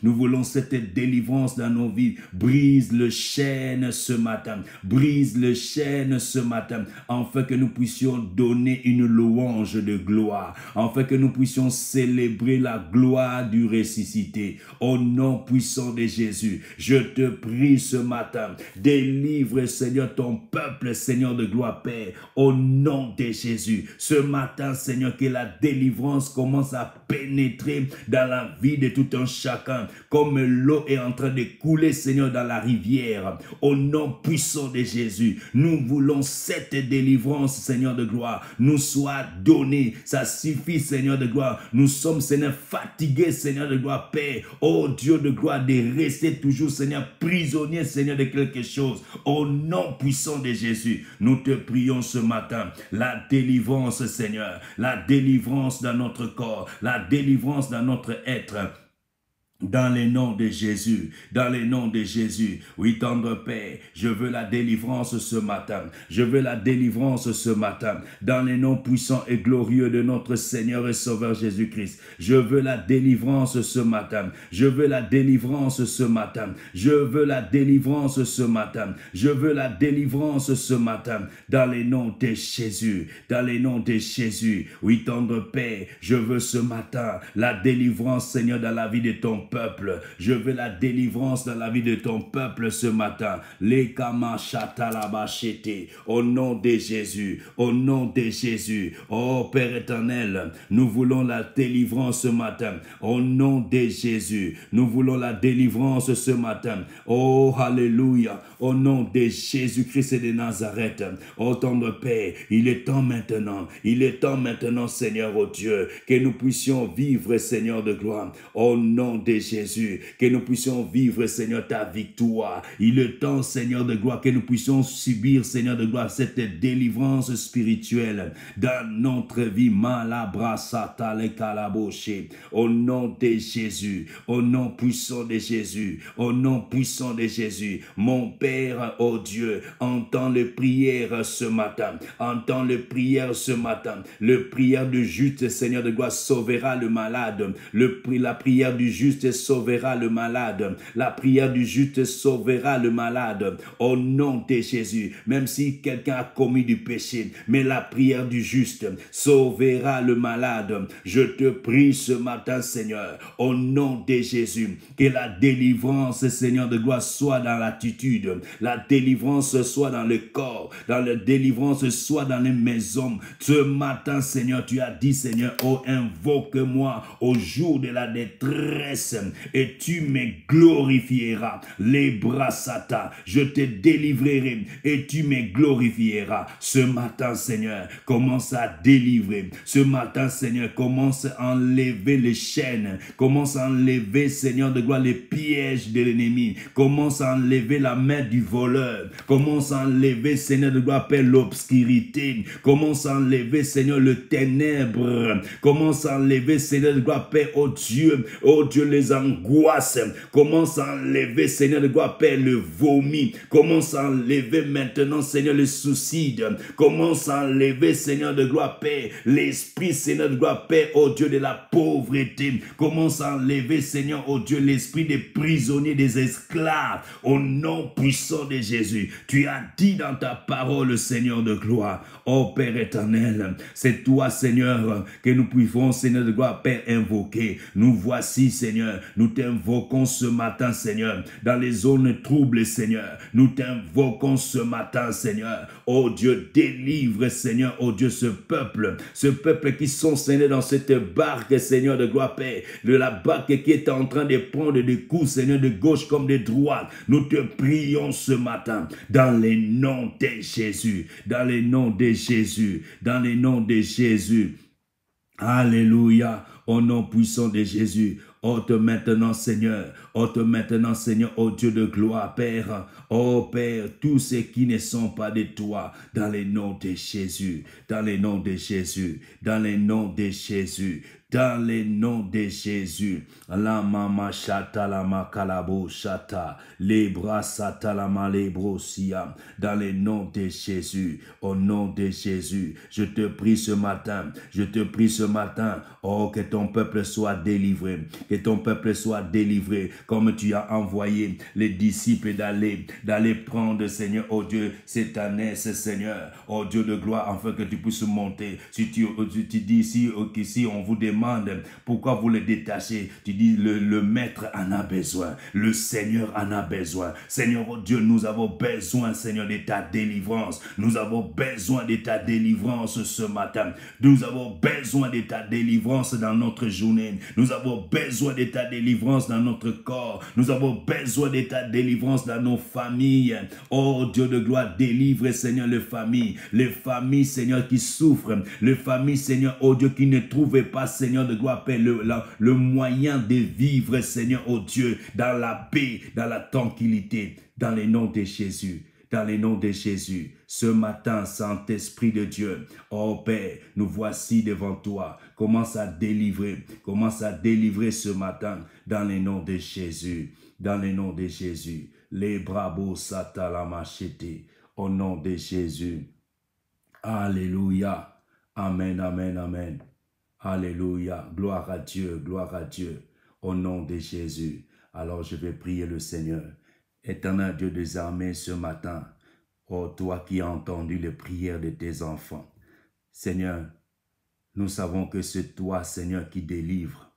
nous voulons cette délivrance dans nos vies. Brise le chêne ce matin. Brise le chêne ce matin, afin que nous puissions donner une louange de gloire, afin que nous puissions célébrer la gloire du ressuscité. Au nom puissant de Jésus, je te prie ce matin, délivre Seigneur ton peuple, Seigneur de gloire, Père, au nom de Jésus. Ce matin, Seigneur, que la délivrance commence à pénétrer dans la vie de tout un chacun, comme l'eau est en train de couler, Seigneur, dans la rivière. Au nom puissant de Jésus, nous voulons cette délivrance, Seigneur de gloire, nous soit donnée. Ça suffit, Seigneur de gloire. Nous sommes, Seigneur, fatigués, Seigneur de gloire, Paix, Oh Dieu de gloire, de rester toujours, Seigneur, prisonnier, Seigneur, de quelque chose. Au nom puissant de Jésus, nous te prions ce matin. La délivrance, Seigneur. La délivrance dans notre corps. La délivrance dans notre être dans les noms de Jésus, dans les noms de Jésus. Oui, tendre paix, je veux la délivrance ce matin. Je veux la délivrance ce matin. Dans les noms puissants et glorieux de notre Seigneur et Sauveur Jésus-Christ. Je veux la délivrance ce matin. Je veux la délivrance ce matin. Je veux la délivrance ce matin. Je veux la délivrance ce matin. Dans les noms de Jésus, dans les noms de Jésus. Oui, tendre Paix. je veux ce matin la délivrance, Seigneur, dans la vie de ton peuple. Je veux la délivrance dans la vie de ton peuple ce matin. Les Au nom de Jésus. Au nom de Jésus. Oh Père éternel, nous voulons la délivrance ce matin. Au nom de Jésus. Nous voulons la délivrance ce matin. Oh Alléluia. Au nom de Jésus-Christ et de Nazareth. Oh de Père, il est temps maintenant. Il est temps maintenant, Seigneur, ô oh Dieu, que nous puissions vivre, Seigneur de gloire. Au nom de Jésus, que nous puissions vivre, Seigneur, ta victoire. Il est temps, Seigneur de gloire, que nous puissions subir, Seigneur de gloire, cette délivrance spirituelle dans notre vie. Malabra satale kalaboche. Au nom de Jésus, au nom puissant de Jésus, au nom puissant de Jésus, mon Père, ô oh Dieu, entends les prières ce matin. Entends les prières ce matin. Le prière du juste, Seigneur de gloire, sauvera le malade. Le, la prière du juste sauvera le malade. La prière du juste sauvera le malade. Au nom de Jésus, même si quelqu'un a commis du péché, mais la prière du juste sauvera le malade. Je te prie ce matin, Seigneur, au nom de Jésus, que la délivrance, Seigneur de gloire, soit dans l'attitude. La délivrance soit dans le corps, dans la délivrance soit dans les maisons. Ce matin, Seigneur, tu as dit, Seigneur, oh, invoque-moi au jour de la détresse et tu me glorifieras. Les bras je te délivrerai et tu me glorifieras. Ce matin, Seigneur, commence à délivrer. Ce matin, Seigneur, commence à enlever les chaînes. Commence à enlever, Seigneur de gloire, les pièges de l'ennemi. Commence à enlever la main du voleur. Commence à enlever, Seigneur de gloire, l'obscurité. Commence à enlever, Seigneur, le ténèbre. Commence à enlever, Seigneur de gloire, Père, oh Dieu, oh Dieu, les angoisses. Commence à enlever, Seigneur de gloire, Père, le vomi. Commence à enlever maintenant, Seigneur, le suicide. Commence à enlever, Seigneur de gloire, Père, l'esprit, Seigneur de gloire, Père, au Dieu de la pauvreté. Commence à enlever, Seigneur, au oh Dieu, l'esprit des prisonniers, des esclaves, au nom puissant de Jésus. Tu as dit dans ta parole, Seigneur de gloire, ô oh Père éternel, c'est toi, Seigneur, que nous pouvons, Seigneur de gloire, Père, invoquer. Nous voici, Seigneur, nous t'invoquons ce matin, Seigneur, dans les zones troubles, Seigneur. Nous t'invoquons ce matin, Seigneur. Oh Dieu, délivre, Seigneur, oh Dieu, ce peuple, ce peuple qui sont, scellés dans cette barque, Seigneur, de gloire de la barque qui est en train de prendre des coups, Seigneur, de gauche comme de droite. Nous te prions ce matin, dans les noms de Jésus, dans les noms de Jésus, dans les noms de Jésus. Alléluia, au nom puissant de Jésus. Ôte oh, maintenant, Seigneur, ôte oh, maintenant, Seigneur, ô oh Dieu de gloire, Père, ô Père, tous ceux qui ne sont pas de toi, dans les noms de Jésus, dans les noms de Jésus, dans les noms de Jésus, dans les noms de Jésus. La mama chata, la makalabo chata. les bras les brosia, dans les noms de Jésus, au nom de Jésus. Je te prie ce matin, je te prie ce matin, oh, que ton peuple soit délivré, que ton peuple soit délivré, comme tu as envoyé les disciples d'aller, d'aller prendre, Seigneur, oh Dieu, cette année, ce Seigneur, oh Dieu de gloire, afin que tu puisses monter. Si tu, tu dis, si, on vous demande, pourquoi vous le détachez. Tu dis le, maître en a besoin, le Seigneur en a besoin. Seigneur oh Dieu, nous avons besoin, Seigneur, de ta délivrance. Nous avons besoin de ta délivrance ce matin. Nous avons besoin de ta délivrance dans notre journée. Nous avons besoin de ta délivrance dans notre corps. Nous avons besoin de ta délivrance dans nos familles. Oh Dieu de gloire, délivre, Seigneur, les familles. Les familles, Seigneur, qui souffrent. Les familles, Seigneur, oh Dieu, qui ne trouvent pas, Seigneur, Seigneur de gloire, le, moyen de vivre, Seigneur, oh Dieu, dans la paix, dans la tranquillité, dans les noms de Jésus dans les noms de Jésus. Ce matin, Saint-Esprit de Dieu, oh Père, nous voici devant toi. Commence à délivrer, commence à délivrer ce matin dans les noms de Jésus, dans les noms de Jésus. Les bravos satalamachete, au nom de Jésus. Alléluia. Amen, amen, amen. Alléluia. Gloire à Dieu, gloire à Dieu. Au nom de Jésus. Alors je vais prier le Seigneur. Éternel Dieu des armées, ce matin, ô oh, toi qui as entendu les prières de tes enfants, Seigneur, nous savons que c'est toi, Seigneur, qui délivre.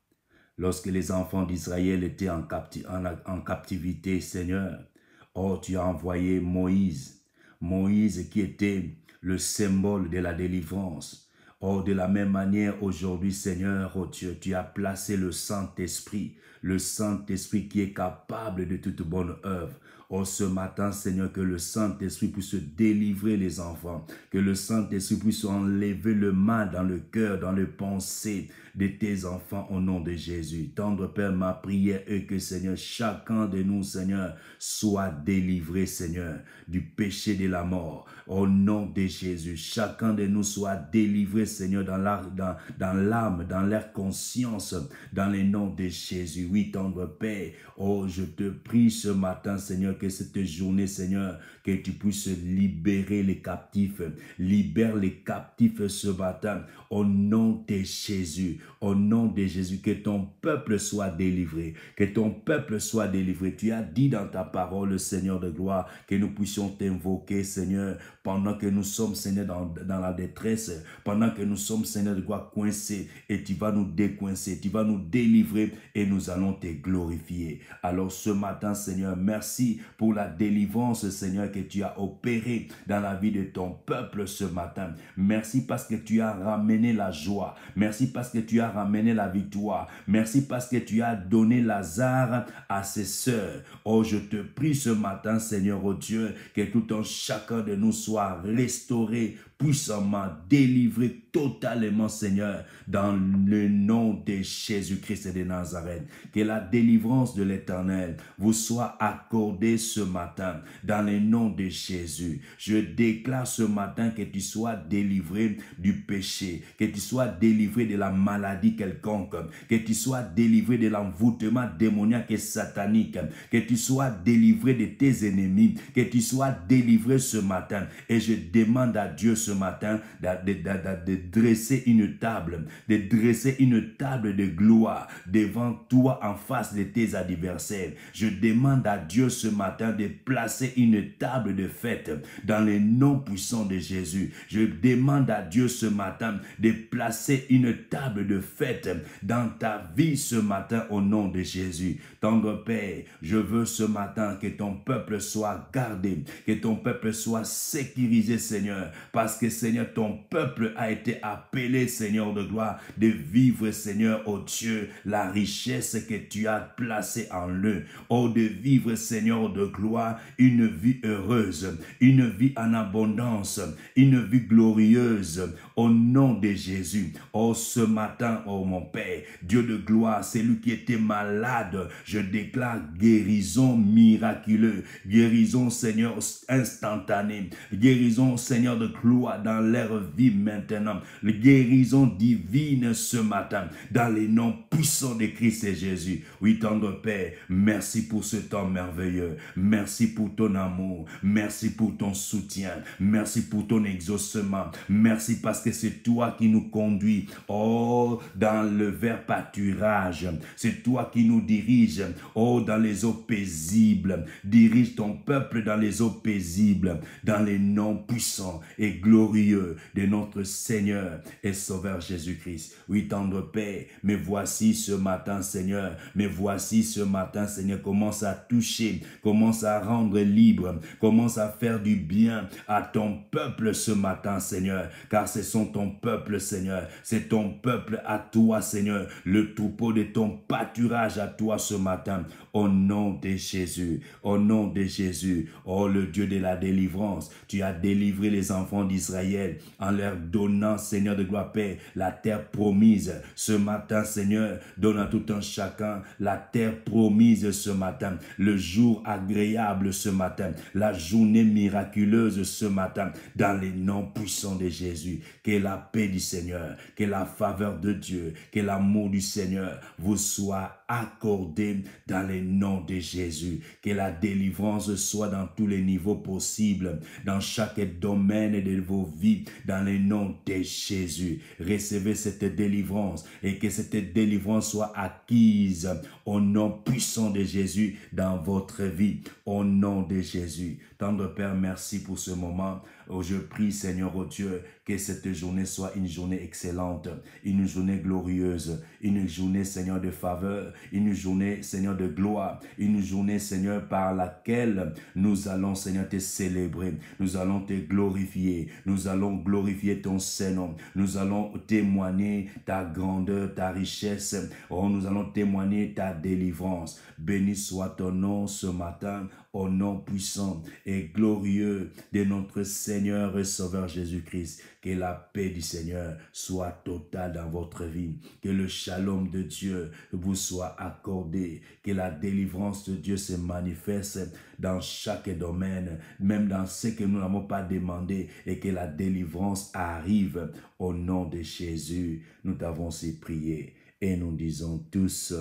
Lorsque les enfants d'Israël étaient en, en, en, captivité, Seigneur, oh, tu as envoyé Moïse. Moïse qui était le symbole de la délivrance. Oh, de la même manière, aujourd'hui, Seigneur, oh Dieu, tu as placé le Saint-Esprit, le Saint-Esprit qui est capable de toute bonne œuvre. Oh, ce matin, Seigneur, que le Saint-Esprit puisse délivrer les enfants, que le Saint-Esprit puisse enlever le mal dans le cœur, dans les pensées, de tes enfants au nom de Jésus. Tendre Père, ma prière est que Seigneur, chacun de nous, Seigneur, soit délivré, Seigneur, du péché de la mort. Au nom de Jésus, chacun de nous soit délivré, Seigneur, dans l'âme, dans, leur conscience, dans le nom de Jésus. Oui, tendre Père, oh, je te prie ce matin, Seigneur, que cette journée, Seigneur, que tu puisses libérer les captifs. Libère les captifs ce matin au nom de Jésus, au nom de Jésus, que ton peuple soit délivré, que ton peuple soit délivré. Tu as dit dans ta parole, Seigneur de gloire, que nous puissions t'invoquer, Seigneur, pendant que nous sommes, Seigneur, dans, la détresse, pendant que nous sommes, Seigneur de gloire, coincés, et tu vas nous décoincer, tu vas nous délivrer et nous allons te glorifier. Alors ce matin, Seigneur, merci pour la délivrance, Seigneur, que tu as opéré dans la vie de ton peuple ce matin. Merci parce que tu as ramené la joie. Merci parce que tu as ramené la victoire. Merci parce que tu as donné Lazare à ses sœurs. Oh, je te prie ce matin, Seigneur, oh Dieu, que tout un chacun de nous soit restauré puissamment, délivré totalement, Seigneur, dans le nom de Jésus-Christ et de Nazareth. Que la délivrance de l'Éternel vous soit accordée ce matin, dans le nom de Jésus. Je déclare ce matin que tu sois délivré du péché, que tu sois délivré de la maladie quelconque, que tu sois délivré de l'envoûtement démoniaque et satanique, que tu sois délivré de tes ennemis, que tu sois délivré ce matin. Et je demande à Dieu ce matin de, dresser une table, de dresser une table de gloire devant toi en face de tes adversaires. Je demande à Dieu ce matin de placer une table de fête dans les noms puissants de Jésus. Je demande à Dieu ce matin de placer une table de fête dans ta vie ce matin au nom de Jésus. Tendre Père, je veux ce matin que ton peuple soit gardé, que ton peuple soit sécurisé Seigneur, parce que Seigneur, ton peuple a été appelé, Seigneur de gloire, de vivre, Seigneur, oh Dieu, la richesse que tu as placée en eux. Oh, de vivre, Seigneur de gloire, une vie heureuse, une vie en abondance, une vie glorieuse au nom de Jésus. Oh, ce matin, oh mon Père, Dieu de gloire, c'est lui qui était malade. Je déclare guérison miraculeuse, guérison, Seigneur, instantanée, guérison, Seigneur, de gloire dans leur vie maintenant, guérison divine ce matin, dans les noms puissants de Christ et Jésus. Oui, tendre Père, merci pour ce temps merveilleux. Merci pour ton amour. Merci pour ton soutien. Merci pour ton exaucement. Merci Pasteur c'est toi qui nous conduis, oh, dans le vert pâturage. C'est toi qui nous dirige, oh, dans les eaux paisibles. Dirige ton peuple dans les eaux paisibles, dans les noms puissants et glorieux de notre Seigneur et Sauveur Jésus-Christ. Oui, tendre paix, mais voici ce matin, Seigneur, mais voici ce matin, Seigneur, commence à toucher, commence à rendre libre, commence à faire du bien à ton peuple ce matin, Seigneur, car c'est ton peuple, Seigneur. C'est ton peuple à toi, Seigneur. Le troupeau de ton pâturage à toi ce matin. Au nom de Jésus. Au nom de Jésus. Oh, le Dieu de la délivrance. Tu as délivré les enfants d'Israël en leur donnant, Seigneur de gloire, paix, la terre promise. Ce matin, Seigneur, donne à tout un chacun la terre promise ce matin. Le jour agréable ce matin. La journée miraculeuse ce matin. Dans les noms puissants de Jésus. Que la paix du Seigneur, que la faveur de Dieu, que l'amour du Seigneur vous soit accordé dans le nom de Jésus. Que la délivrance soit dans tous les niveaux possibles, dans chaque domaine de vos vies, dans le nom de Jésus. Recevez cette délivrance et que cette délivrance soit acquise au nom puissant de Jésus dans votre vie, au nom de Jésus. Tendre Père, merci pour ce moment. Oh, je prie, Seigneur, au oh Dieu, que cette journée soit une journée excellente, une journée glorieuse, une journée, Seigneur, de faveur, une journée, Seigneur, de gloire, une journée, Seigneur, par laquelle nous allons, Seigneur, te célébrer, nous allons te glorifier, nous allons glorifier ton Saint-Nom, nous allons témoigner ta grandeur, ta richesse, oh, nous allons témoigner ta délivrance. Béni soit ton nom ce matin, au nom puissant et glorieux de notre Seigneur et Sauveur Jésus-Christ. Que la paix du Seigneur soit totale dans votre vie. Que le shalom de Dieu vous soit accordé. Que la délivrance de Dieu se manifeste dans chaque domaine, même dans ce que nous n'avons pas demandé et que la délivrance arrive au nom de Jésus. Nous t'avons si prié et nous disons tous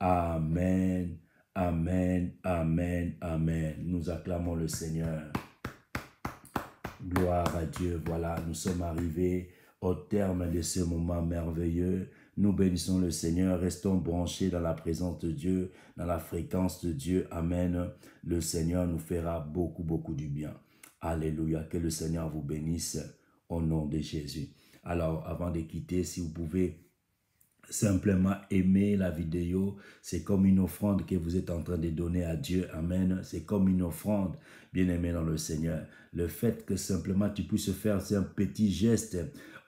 Amen. Amen, Amen, Amen. Nous acclamons le Seigneur. Gloire à Dieu. Voilà, nous sommes arrivés au terme de ce moment merveilleux. Nous bénissons le Seigneur, restons branchés dans la présence de Dieu, dans la fréquence de Dieu. Amen. Le Seigneur nous fera beaucoup, beaucoup du bien. Alléluia. Que le Seigneur vous bénisse au nom de Jésus. Alors, avant de quitter, si vous pouvez simplement aimer la vidéo. C'est comme une offrande que vous êtes en train de donner à Dieu. Amen. C'est comme une offrande, bien aimé dans le Seigneur. Le fait que simplement tu puisses faire un petit geste.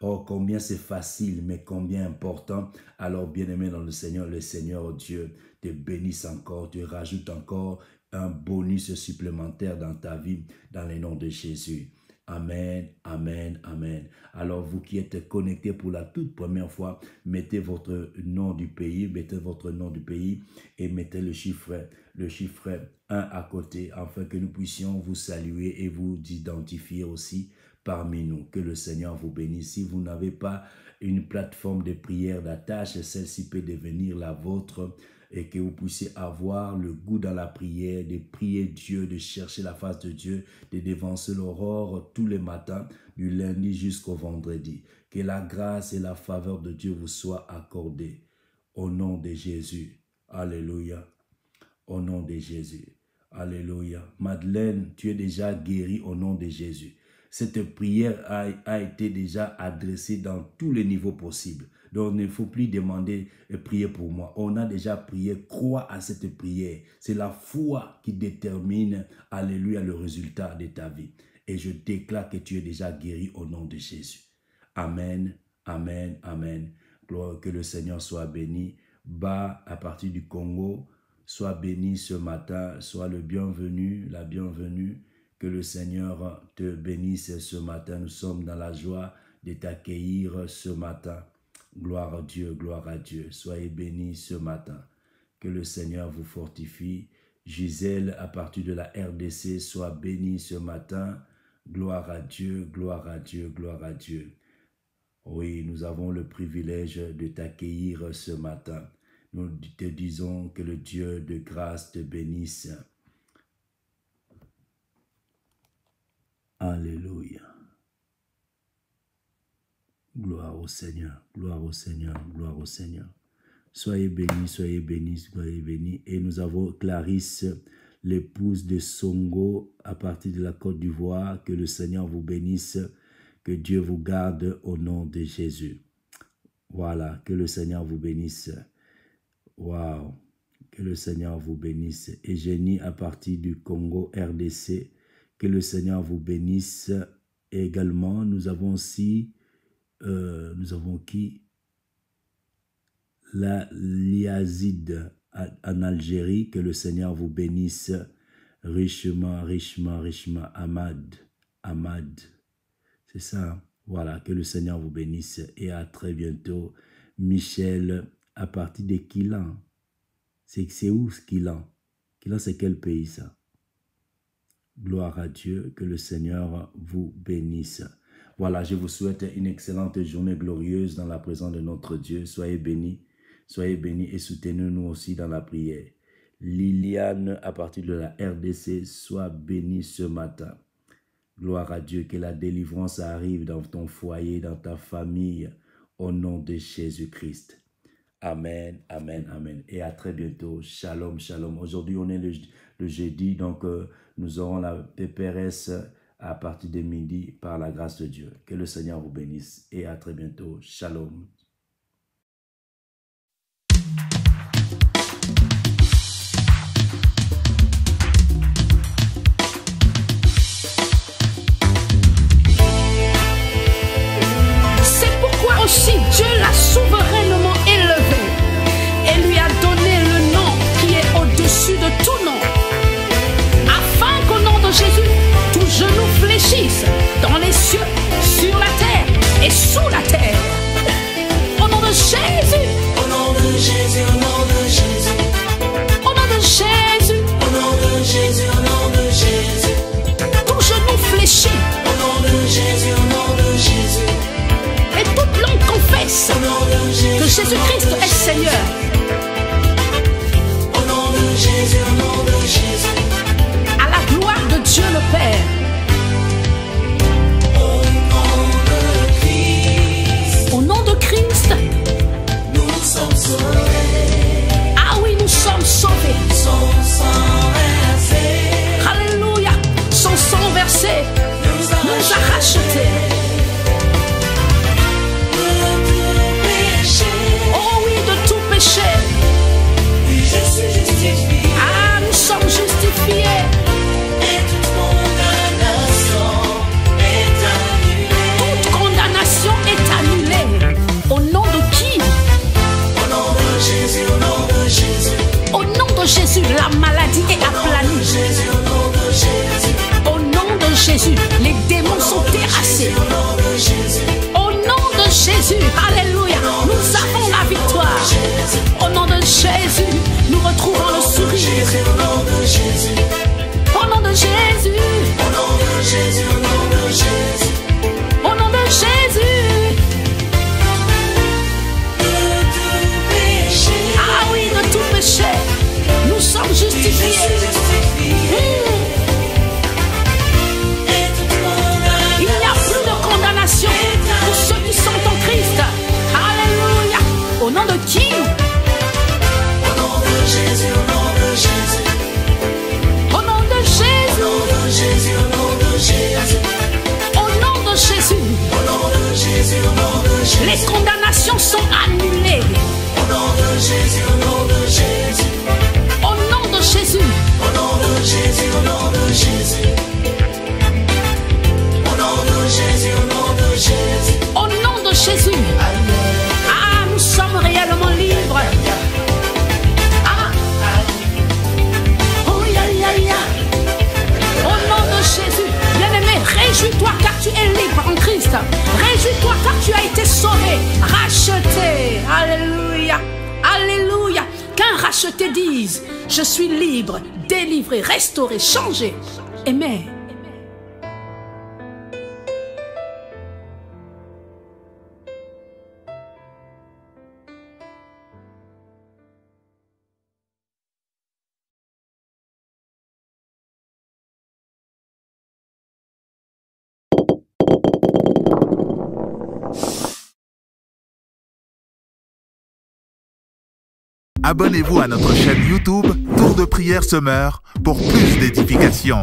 Oh, combien c'est facile, mais combien important. Alors, bien aimé dans le Seigneur, le Seigneur Dieu te bénisse encore, te rajoute encore un bonus supplémentaire dans ta vie, dans les noms de Jésus. Amen, Amen, Amen. Alors vous qui êtes connectés pour la toute première fois, mettez votre nom du pays, mettez votre nom du pays et mettez le chiffre, le chiffre 1 à côté afin que nous puissions vous saluer et vous identifier aussi parmi nous. Que le Seigneur vous bénisse. Si vous n'avez pas une plateforme de prière d'attache, celle-ci peut devenir la vôtre et que vous puissiez avoir le goût dans la prière, de prier Dieu, de chercher la face de Dieu, de dévancer l'aurore tous les matins, du lundi jusqu'au vendredi. Que la grâce et la faveur de Dieu vous soient accordées. Au nom de Jésus. Alléluia. Au nom de Jésus. Alléluia. Madeleine, tu es déjà guérie au nom de Jésus. Cette prière a, a été déjà adressée dans tous les niveaux possibles. Donc, il ne faut plus demander et euh, prier pour moi. On a déjà prié. Crois à cette prière. C'est la foi qui détermine, alléluia, le résultat de ta vie. Et je déclare que tu es déjà guéri au nom de Jésus. Amen, amen, amen. Gloire que le Seigneur soit béni. Bas, à partir du Congo, sois béni ce matin, sois le bienvenu, la bienvenue. Que le Seigneur te bénisse ce matin. Nous sommes dans la joie de t'accueillir ce matin. Gloire à Dieu, gloire à Dieu. Soyez bénis ce matin. Que le Seigneur vous fortifie. Gisèle, à partir de la RDC, soit bénie ce matin. Gloire à Dieu, gloire à Dieu, gloire à Dieu. Oui, nous avons le privilège de t'accueillir ce matin. Nous te disons que le Dieu de grâce te bénisse. Alléluia. Gloire au Seigneur, gloire au Seigneur, gloire au Seigneur. Soyez bénis, soyez bénis, soyez bénis. Et nous avons Clarisse, l'épouse de Songo, à partir de la Côte d'Ivoire. Que le Seigneur vous bénisse, que Dieu vous garde au nom de Jésus. Voilà, que le Seigneur vous bénisse. Waouh, que le Seigneur vous bénisse. Et Génie, à partir du Congo RDC, que le Seigneur vous bénisse. également, nous avons aussi euh, nous avons qui La Liazide en Algérie, que le Seigneur vous bénisse richement, richement, richement. Ahmad, Ahmad, c'est ça. Hein? Voilà, que le Seigneur vous bénisse et à très bientôt. Michel, à partir de Kilan, c'est où Kilan Kilan, c'est quel pays ça Gloire à Dieu, que le Seigneur vous bénisse. Voilà, je vous souhaite une excellente journée glorieuse dans la présence de notre Dieu. Soyez bénis, soyez bénis et soutenez-nous aussi dans la prière. Liliane, à partir de la RDC, sois bénie ce matin. Gloire à Dieu, que la délivrance arrive dans ton foyer, dans ta famille, au nom de Jésus-Christ. Amen, amen, amen. Et à très bientôt. Shalom, shalom. Aujourd'hui, on est le, jeudi, donc euh, nous aurons la PPRS à partir de midi par la grâce de Dieu. Que le Seigneur vous bénisse et à très bientôt. Shalom. C'est pourquoi aussi Dieu l'a souverain Jésus-Christ est Seigneur. Au nom de Jésus, au nom de Jésus. À la gloire de Dieu le Père. Au nom de Christ. Au nom de Christ. Nous sommes sauvés. Ah oui, nous sommes sauvés. Nous sommes sauvés. Et la Jésus Au nom de Jésus, les démons sont terrassés. Au nom de Jésus, Alléluia, nous avons la victoire. Au nom de Jésus, nous retrouvons le sourire. Au nom de Jésus. Au nom de Jésus. Les condamnations sont annulées. Au nom de Jésus, au nom de Jésus. Au nom de Jésus. Au nom de Jésus, au nom de Jésus. tu es libre en Christ. Réjouis-toi car tu as été sauvé, racheté. Alléluia. Alléluia. Qu'un racheté dise, je suis libre, délivré, restauré, changé. Aimé. Abonnez-vous à notre chaîne YouTube Tour de prière Summer pour plus d'édification.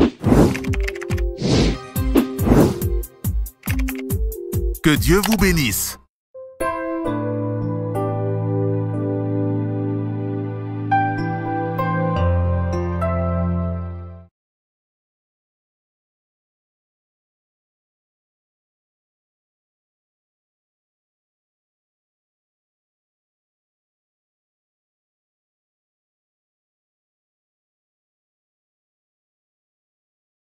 Que Dieu vous bénisse.